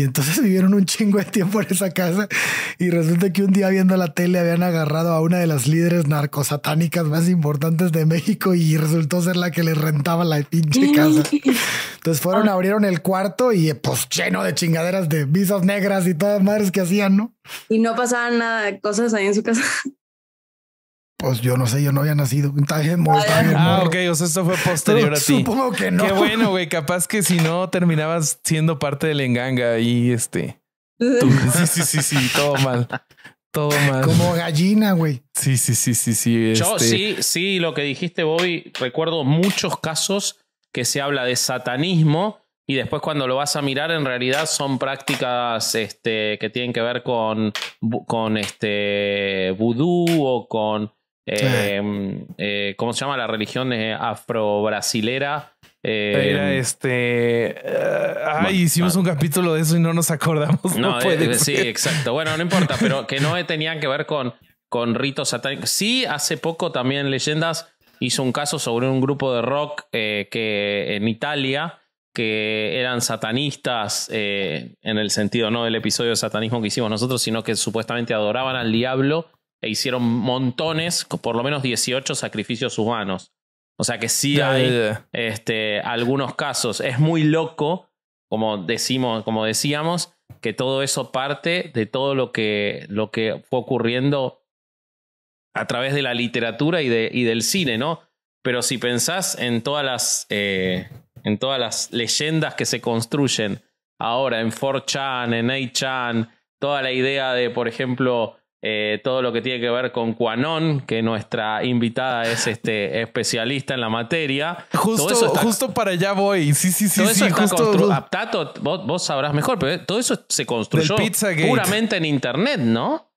Y entonces vivieron un chingo de tiempo en esa casa y resulta que un día viendo la tele habían agarrado a una de las líderes narcosatánicas más importantes de México y resultó ser la que les rentaba la pinche casa. Entonces fueron, ah. abrieron el cuarto y pues lleno de chingaderas de visas negras y todas las madres que hacían, ¿no? Y no pasaban nada, de cosas ahí en su casa. Pues yo no sé, yo no había nacido. Ah, ok, o sea, esto fue posterior a ti. Supongo que no. Qué bueno, güey. Capaz que si no terminabas siendo parte del enganga y este. Sí, sí, sí, sí, todo mal. Todo mal. Como gallina, güey. Sí, sí, sí, sí, sí. Yo este. sí, sí, lo que dijiste, Bobby, recuerdo muchos casos que se habla de satanismo y después cuando lo vas a mirar en realidad son prácticas este, que tienen que ver con, con este, vudú o con Em, eh, ¿cómo se llama? La religión eh, afro-brasilera. Em, Era este. Eh, hicimos un capítulo de eso y no nos acordamos. No, sí, exacto. Bueno, no importa, pero que no tenían que ver con, con ritos satánicos. Sí, hace poco también Leyendas hizo un caso sobre un grupo de rock que en Italia que eran satanistas en el sentido no del episodio de satanismo que hicimos nosotros, sino que supuestamente adoraban al diablo e hicieron montones, por lo menos 18 sacrificios humanos. O sea que sí hay Este, algunos casos. Es muy loco, como, decimos, como decíamos, que todo eso parte de todo lo que, lo que fue ocurriendo a través de la literatura y, de, y del cine, ¿no? Pero si pensás en todas las, eh, en todas las leyendas que se construyen ahora en 4chan, en 8chan, toda la idea de, por ejemplo, eh, todo lo que tiene que ver con Quanon, que nuestra invitada es este especialista en la materia. Justo, para allá voy. Sí, sí, sí. Todo eso está ah, vos, vos, sabrás mejor, pero todo eso se construyó puramente en Internet, ¿no?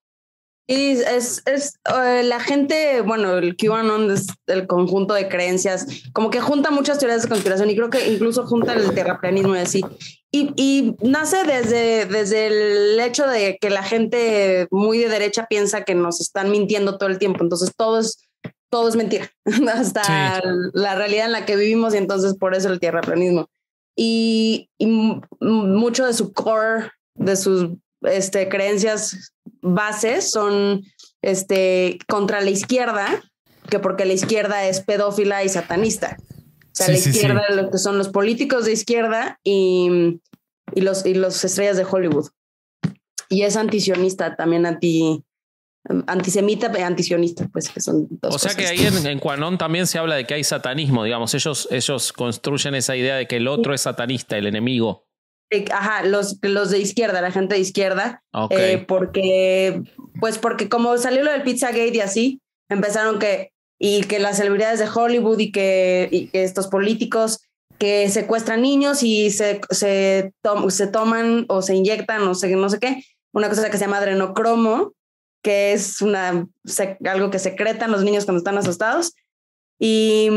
y es, es eh, la gente, bueno, el QAnon es el conjunto de creencias, como que junta muchas teorías de conspiración y creo que incluso junta el terraplanismo y así. Y, y nace desde, desde el hecho de que la gente muy de derecha piensa que nos están mintiendo todo el tiempo, entonces todo es, todo es mentira, hasta la realidad en la que vivimos y entonces por eso el terraplanismo. Y, y mucho de su core, de sus este, creencias bases son este, contra la izquierda, que porque la izquierda es pedófila y satanista. O sea, la izquierda, lo que son los políticos de izquierda y, y, los, y los estrellas de Hollywood. Y es antisionista, también anti antisemita y antisionista, pues que son dos O sea que ahí en, en Quanón también se habla de que hay satanismo, digamos, ellos, ellos construyen esa idea de que el otro es satanista, el enemigo. Eh, ajá, los, los de izquierda, la gente de izquierda. Eh, porque, pues porque como salió lo del Pizzagate y así, empezaron que, y que las celebridades de Hollywood y que, estos políticos que secuestran niños y se, se, se toman o se inyectan o se, no sé qué, una cosa que se llama adrenocromo, que es una, algo que secretan los niños cuando están asustados y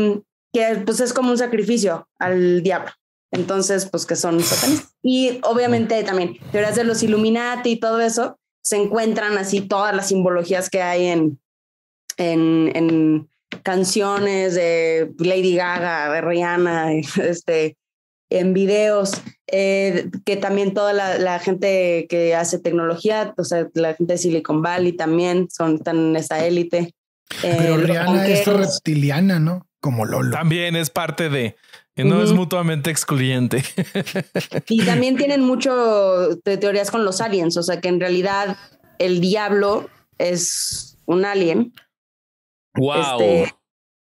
que pues es como un sacrificio al diablo. Entonces, pues que son satanistas. Y obviamente también gracias de los Illuminati y todo eso, se encuentran así todas las simbologías que hay en, en, en canciones de Lady Gaga, de Rihanna, este, en videos, eh, que también toda la, la, gente que hace tecnología, o sea, la gente de Silicon Valley también son, están en esa élite. Pero eh, Rihanna es reptiliana, ¿no? Como Lolo. También es parte de. No es mutuamente excluyente. y también tienen mucho de teorías con los aliens, o sea que en realidad el diablo es un alien. Wow.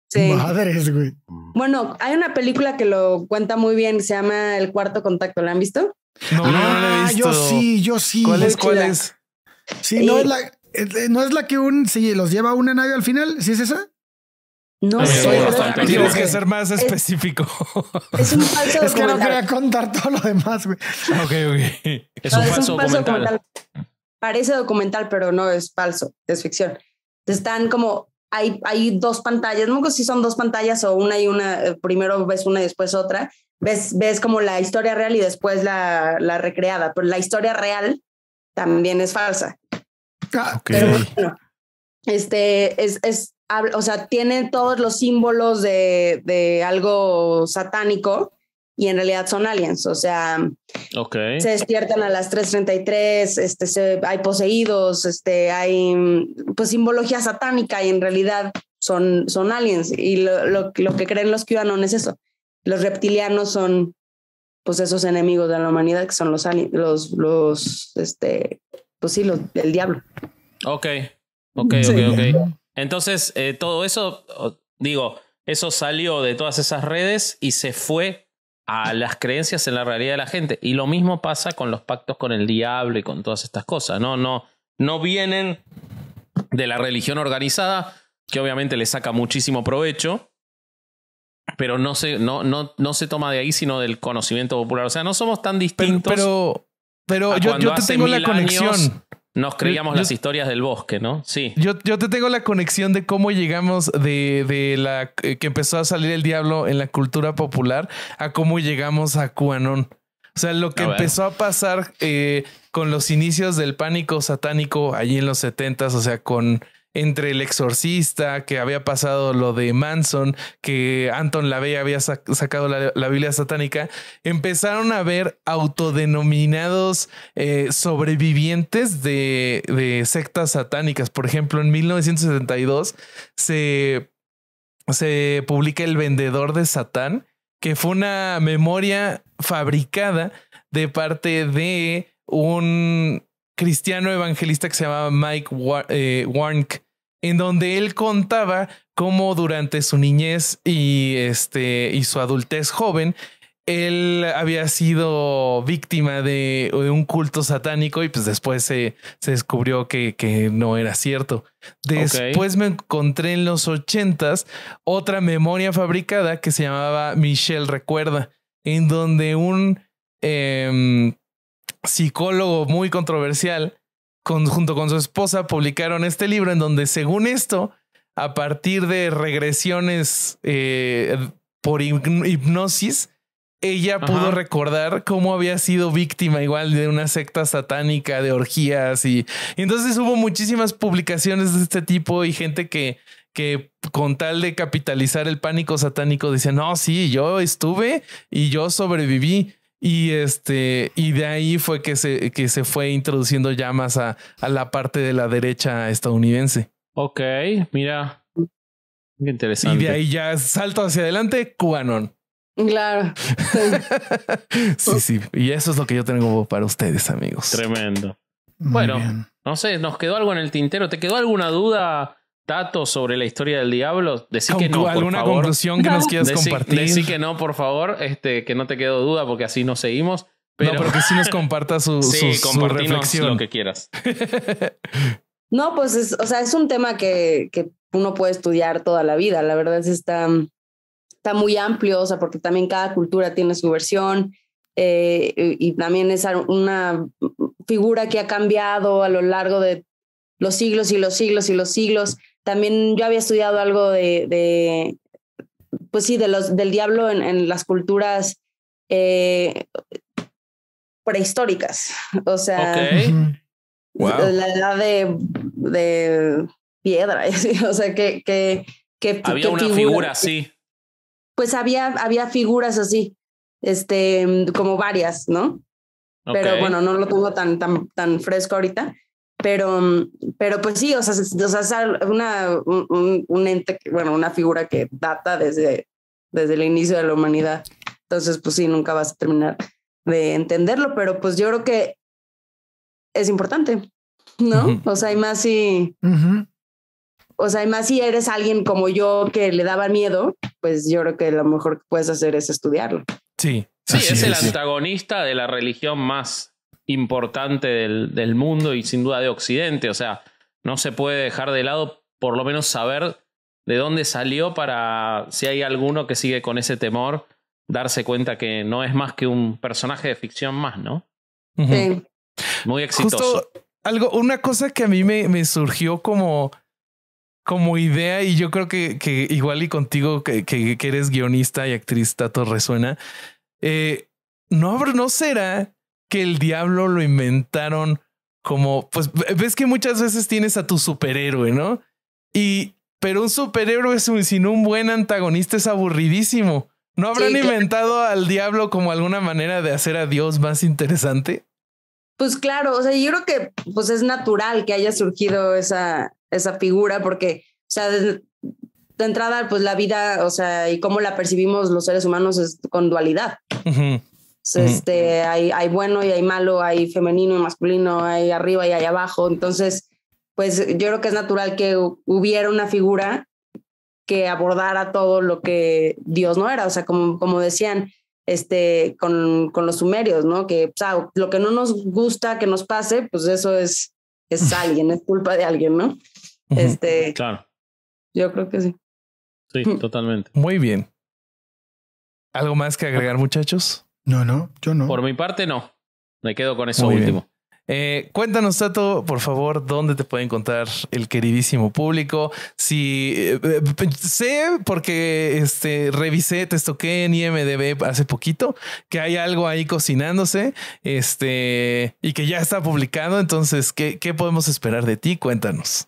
Este, güey. Bueno, hay una película que lo cuenta muy bien, se llama El Cuarto Contacto, ¿la han visto? No, ah, yo sí, yo sí. ¿Cuál es? ¿Cuál es? Sí, no es la, no es la que un, sí, los lleva una nave al final, ¿sí es esa? No Tienes que ser más específico. Es, un falso documental. Es que no quería contar todo lo demás, Ok, Es un falso, documental. Parece documental, pero no es falso, es ficción. Están como, hay, hay dos pantallas, no sé si son dos pantallas o una y una, eh, primero ves una y después otra. Ves, ves como la historia real y después la, la recreada, pero la historia real también es falsa. Ah, okay. Pero este es, es o sea, tienen todos los símbolos de, de algo satánico y en realidad son aliens, o sea, se despiertan a las 3.33, este, hay poseídos, este, hay pues simbología satánica y en realidad son, son aliens y lo, lo, lo que creen los QAnon es eso, los reptilianos son pues esos enemigos de la humanidad que son los los, los, este, pues sí, los, el diablo. Ok, ok, ok, ok. Entonces, eh, todo eso, digo, eso salió de todas esas redes y se fue a las creencias en la realidad de la gente. Y lo mismo pasa con los pactos con el diablo y con todas estas cosas. No, no, no vienen de la religión organizada, que obviamente le saca muchísimo provecho, pero no se, no, no, se toma de ahí, sino del conocimiento popular. O sea, no somos tan distintos. Pero, pero, yo, yo, te tengo la conexión. Nos creíamos las historias del bosque, ¿no? Sí. Yo, te tengo la conexión de cómo llegamos de, de la eh, que empezó a salir el diablo en la cultura popular a cómo llegamos a QAnon. O sea, lo que empezó a pasar eh, con los inicios del pánico satánico allí en los 70 o sea, con entre El Exorcista, que había pasado lo de Manson, que Anton LaVey había sacado la, Biblia satánica, empezaron a ver autodenominados eh, sobrevivientes de, sectas satánicas. Por ejemplo, en 1972 se, se publica El Vendedor de Satán, que fue una memoria fabricada de parte de un cristiano evangelista que se llamaba Mike eh, Warnk, en donde él contaba cómo durante su niñez y, este, y su adultez joven, él había sido víctima de, un culto satánico y pues después se, se descubrió que, que, no era cierto. Después me encontré en los ochentas otra memoria fabricada que se llamaba Michelle Recuerda, en donde un em, psicólogo muy controversial junto con su esposa, publicaron este libro en donde, según esto, a partir de regresiones eh, por hipnosis, ella pudo recordar cómo había sido víctima igual de una secta satánica, de orgías y, entonces hubo muchísimas publicaciones de este tipo y gente que que con tal de capitalizar el pánico satánico dicen, no, sí, yo estuve y yo sobreviví. Y este, y de ahí fue que se, que se fue introduciendo llamas a, a la parte de la derecha estadounidense. Ok, mira. Qué interesante. Y de ahí ya salto hacia adelante, cubanón. Claro. sí, sí. Y eso es lo que yo tengo para ustedes, amigos. Tremendo. bueno, no sé, nos quedó algo en el tintero. ¿Te quedó alguna duda datos sobre la historia del diablo, decir que no. ¿Alguna por favor. conclusión que nos quieras compartir? decir que no, por favor, este, que no te quedo duda porque así nos seguimos. Pero... No, pero que sí nos compartas su, reflexión. que quieras. no, pues es, o sea, es un tema que, que uno puede estudiar toda la vida. La verdad es que está, está muy amplio, o sea, porque también cada cultura tiene su versión. Eh, y también es una figura que ha cambiado a lo largo de los siglos y los siglos y los siglos también yo había estudiado algo de, pues sí, de los, del diablo en, las culturas eh, prehistóricas. O sea, la edad de, de piedra. o sea, que. que, había una figura, así. Pues había, había figuras así, este, como varias, ¿no? Pero bueno, no lo tengo tan, tan, tan fresco ahorita. Pero, mm, pero pues sí, o sea, es una, un, ente, bueno, una figura que data desde, desde el inicio de la humanidad. Entonces, pues sí, nunca vas a terminar de entenderlo, pero pues yo creo que es importante, ¿no? O sea, hay más si... O sea, si eres alguien como yo que le daba miedo, pues yo creo que lo mejor que puedes hacer es estudiarlo. Sí. Sí, es, el antagonista de la religión más importante del, del, mundo y sin duda de Occidente. O sea, no se puede dejar de lado por lo menos saber de dónde salió para si hay alguno que sigue con ese temor, darse cuenta que no es más que un personaje de ficción más, ¿no? Muy exitoso. algo, una cosa que a mí me, me surgió como como idea y yo creo que, que igual y contigo que, que, eres guionista y actriz, Tato, resuena. Eh, no, no será que el diablo lo inventaron como, pues ves que muchas veces tienes a tu superhéroe, ¿no? Y, pero un superhéroe sin un buen antagonista es aburridísimo. ¿No habrán inventado al diablo como alguna manera de hacer a Dios más interesante? Pues claro, o sea, yo creo que pues es natural que haya surgido esa, esa figura porque, o sea, de, entrada, pues la vida, o sea, y cómo la percibimos los seres humanos es con dualidad este, hay, hay bueno y hay malo, hay femenino y masculino, hay arriba y hay abajo. Entonces, pues yo creo que es natural que hubiera una figura que abordara todo lo que Dios no era. O sea, como, como decían este, con, con los sumerios, ¿no? Que pues, ah, lo que no nos gusta que nos pase, pues eso es, es alguien, es culpa de alguien, ¿no? Este, claro. Yo creo que sí. Sí, totalmente. Muy bien. ¿Algo más que agregar, muchachos? No, no, yo no. Por mi parte, no. Me quedo con eso último. Eh, cuéntanos, Tato, por favor, dónde te puede encontrar el queridísimo público. Si eh, eh, sé, porque este, revisé, te toqué en IMDB hace poquito, que hay algo ahí cocinándose este, y que ya está publicado. Entonces, ¿qué, qué podemos esperar de ti? Cuéntanos.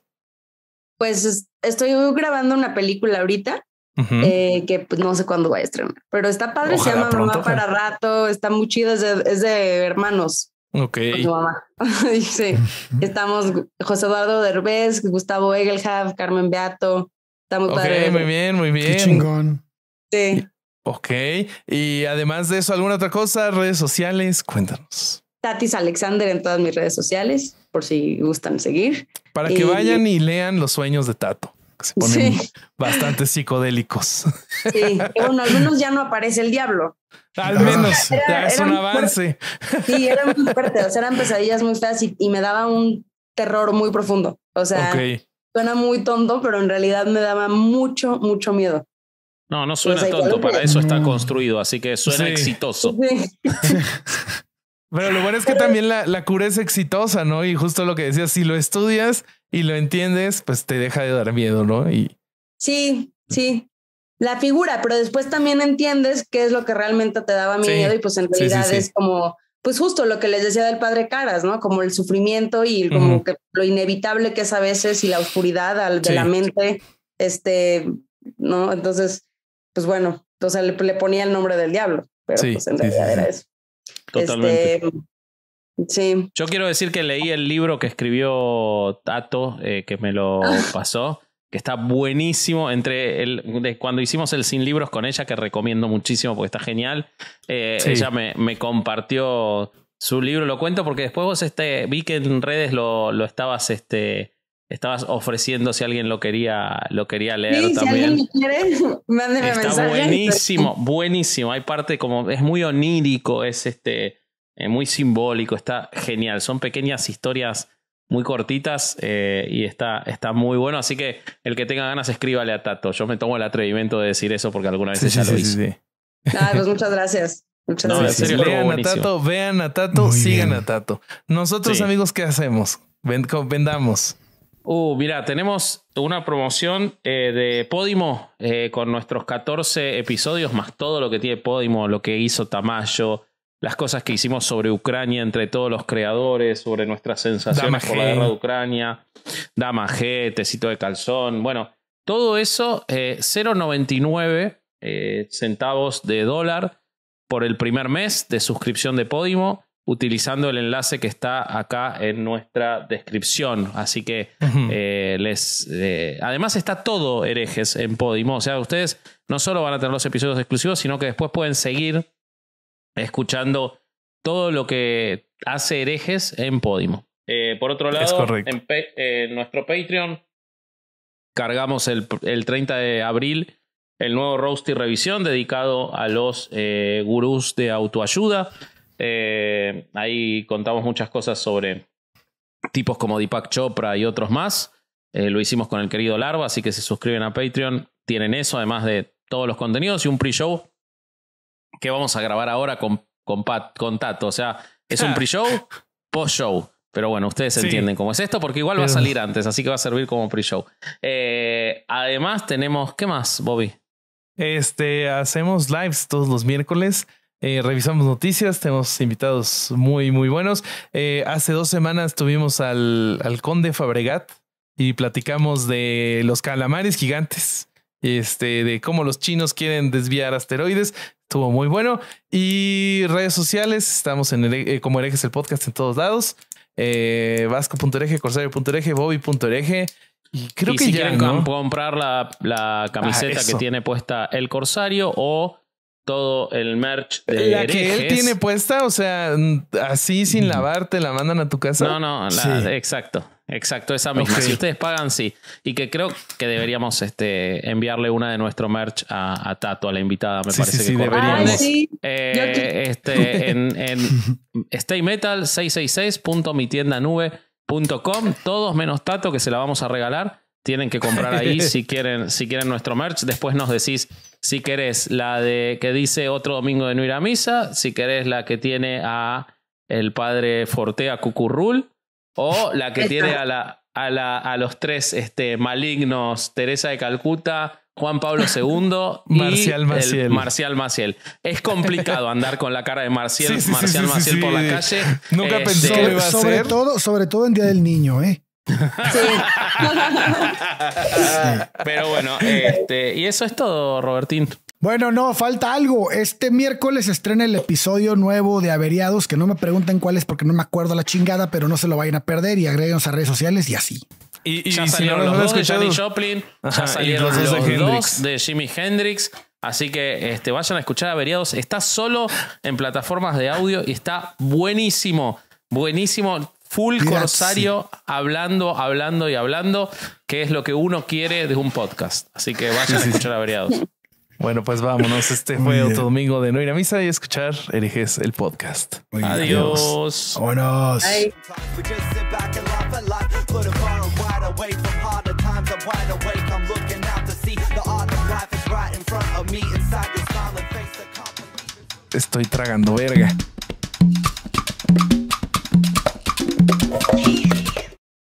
Pues estoy grabando una película ahorita eh, que pues, no sé cuándo va a estrenar, pero está padre, se llama Mamá para Rato, está muy chido, es de, hermanos. Ok. Con su mamá. estamos José Eduardo Derbez, Gustavo Egelhaf, Carmen Beato, está muy okay, padre. Muy bien, muy bien. Qué chingón. Sí. Ok, y además de eso, ¿alguna otra cosa? Redes sociales, cuéntanos. Tatis Alexander en todas mis redes sociales, por si gustan seguir. Para que vayan y lean los sueños de Tato se ponen bastante psicodélicos. Sí, bueno, al menos ya no aparece el diablo. Al menos, ya es un avance. Sí, muy fuerte, eran pesadillas muy feas y, me daba un terror muy profundo. O sea, suena muy tonto, pero en realidad me daba mucho, mucho miedo. No, no suena tonto, para eso está construido, así que suena exitoso. pero lo bueno es que también la, la, cura es exitosa, ¿no? Y justo lo que decías, si lo estudias, y lo entiendes, pues te deja de dar miedo, ¿no? Y sí, sí. La figura, pero después también entiendes qué es lo que realmente te daba miedo y pues en realidad es como, pues justo lo que les decía del padre Caras, ¿no? Como el sufrimiento y como que lo inevitable que es a veces y la oscuridad de la mente, este, ¿no? Entonces, pues bueno, entonces le, le ponía el nombre del diablo, pero pues en realidad era eso. Totalmente. Este, yo quiero decir que leí el libro que escribió Tato, eh, que me lo ah. pasó, que está buenísimo. Entre el, cuando hicimos el Sin Libros con ella, que recomiendo muchísimo porque está genial, eh, ella me, compartió su libro. Lo cuento porque después vos este, vi que en redes lo, lo estabas. Este, estabas ofreciendo si alguien lo quería, lo quería leer también. Si alguien quiere, Está buenísimo, buenísimo. Hay parte como es muy onírico, es este eh, muy simbólico, está genial. Son pequeñas historias muy cortitas eh, y está, está muy bueno. Así que el que tenga ganas, escríbale a Tato. Yo me tomo el atrevimiento de decir eso porque alguna vez sí, lo sí, ah, pues muchas gracias. Muchas gracias. a Tato, vean a Tato, sigan a Tato. Nosotros, amigos, ¿qué hacemos? vendamos. Uh, mira, tenemos una promoción eh, de Podimo con nuestros 14 episodios, más todo lo que tiene Podimo, lo que hizo Tamayo, las cosas que hicimos sobre Ucrania entre todos los creadores, sobre nuestras sensaciones por la guerra de Ucrania, Dama G, Tecito de Calzón, bueno, todo eso, 0,99 eh, eh, centavos de dólar por el primer mes de suscripción de Podimo, utilizando el enlace que está acá en nuestra descripción. Así que eh, les... además está todo herejes en Podimo, o sea, ustedes no solo van a tener los episodios exclusivos, sino que después pueden seguir escuchando todo lo que hace herejes en Podimo. Eh, por otro lado, en eh, nuestro Patreon cargamos el, 30 de abril el nuevo roast y revisión dedicado a los eh, gurús de autoayuda. ahí contamos muchas cosas sobre tipos como Deepak Chopra y otros más. lo hicimos con el querido Larva, así que se suscriben a Patreon tienen eso, además de todos los contenidos y un pre-show que vamos a grabar ahora con, con, Pat, Tato? O sea, es un ah. pre-show, post-show. Pero bueno, ustedes entienden cómo es esto, porque igual va a salir antes, así que va a servir como pre-show. Eh, además, tenemos, ¿qué más, Bobby? Este, hacemos lives todos los miércoles. Eh, revisamos noticias, tenemos invitados muy, muy buenos. Eh, hace dos semanas tuvimos al, al conde Fabregat y platicamos de los calamares gigantes este, de cómo los chinos quieren desviar asteroides. Estuvo muy bueno. Y redes sociales, estamos en el, e, eh, como herejes el podcast en todos lados. Eh, Vasco.ereje, Corsario.ereje, Bobby.ereje. Y creo que ya, quieren comprar la, camiseta ah, que tiene puesta el Corsario o todo el merch de la que él tiene puesta, o sea, así sin lavarte la mandan a tu casa. No, no, exacto. Exacto, esa misma. Si ustedes pagan, sí. Y que creo que deberíamos este, enviarle una de nuestro merch a, Tato, a la invitada, me parece sí, que sí, deberíamos. Eh, sí. este, en, staymetal666.mitiendanube.com, todos menos Tato, que se la vamos a regalar. Tienen que comprar ahí si quieren, si quieren nuestro merch. Después nos decís si querés la de que dice otro domingo de no ir a misa, si querés la que tiene a el padre Fortea Cucurrul o la que tiene a, la, a, los tres este, malignos, Teresa de Calcuta, Juan Pablo II y Marcial Maciel. Marcial Es complicado andar con la cara de Marcial, Maciel por la calle. Nunca pensé este, pensó que iba a sobre ser. Todo, sobre todo en Día del Niño, ¿eh? Pero bueno, este, y eso es todo, Robertín. Bueno, no, falta algo. Este miércoles estrena el episodio nuevo de Averiados, que no me pregunten cuál es porque no me acuerdo la chingada, pero no se lo vayan a perder y agreguenos a redes sociales y así. Y, ya salieron los, dos de Johnny Joplin, ya salieron los, de de Jimi Hendrix. Así que este, vayan a escuchar Averiados. Está solo en plataformas de audio y está buenísimo. Buenísimo full corsario hablando, hablando y hablando, que es lo que uno quiere de un podcast. Así que vayan a escuchar Averiados. Bueno, pues vámonos. Este fue otro domingo de no ir a misa y escuchar el podcast. Adiós. Buenos. Estoy tragando verga.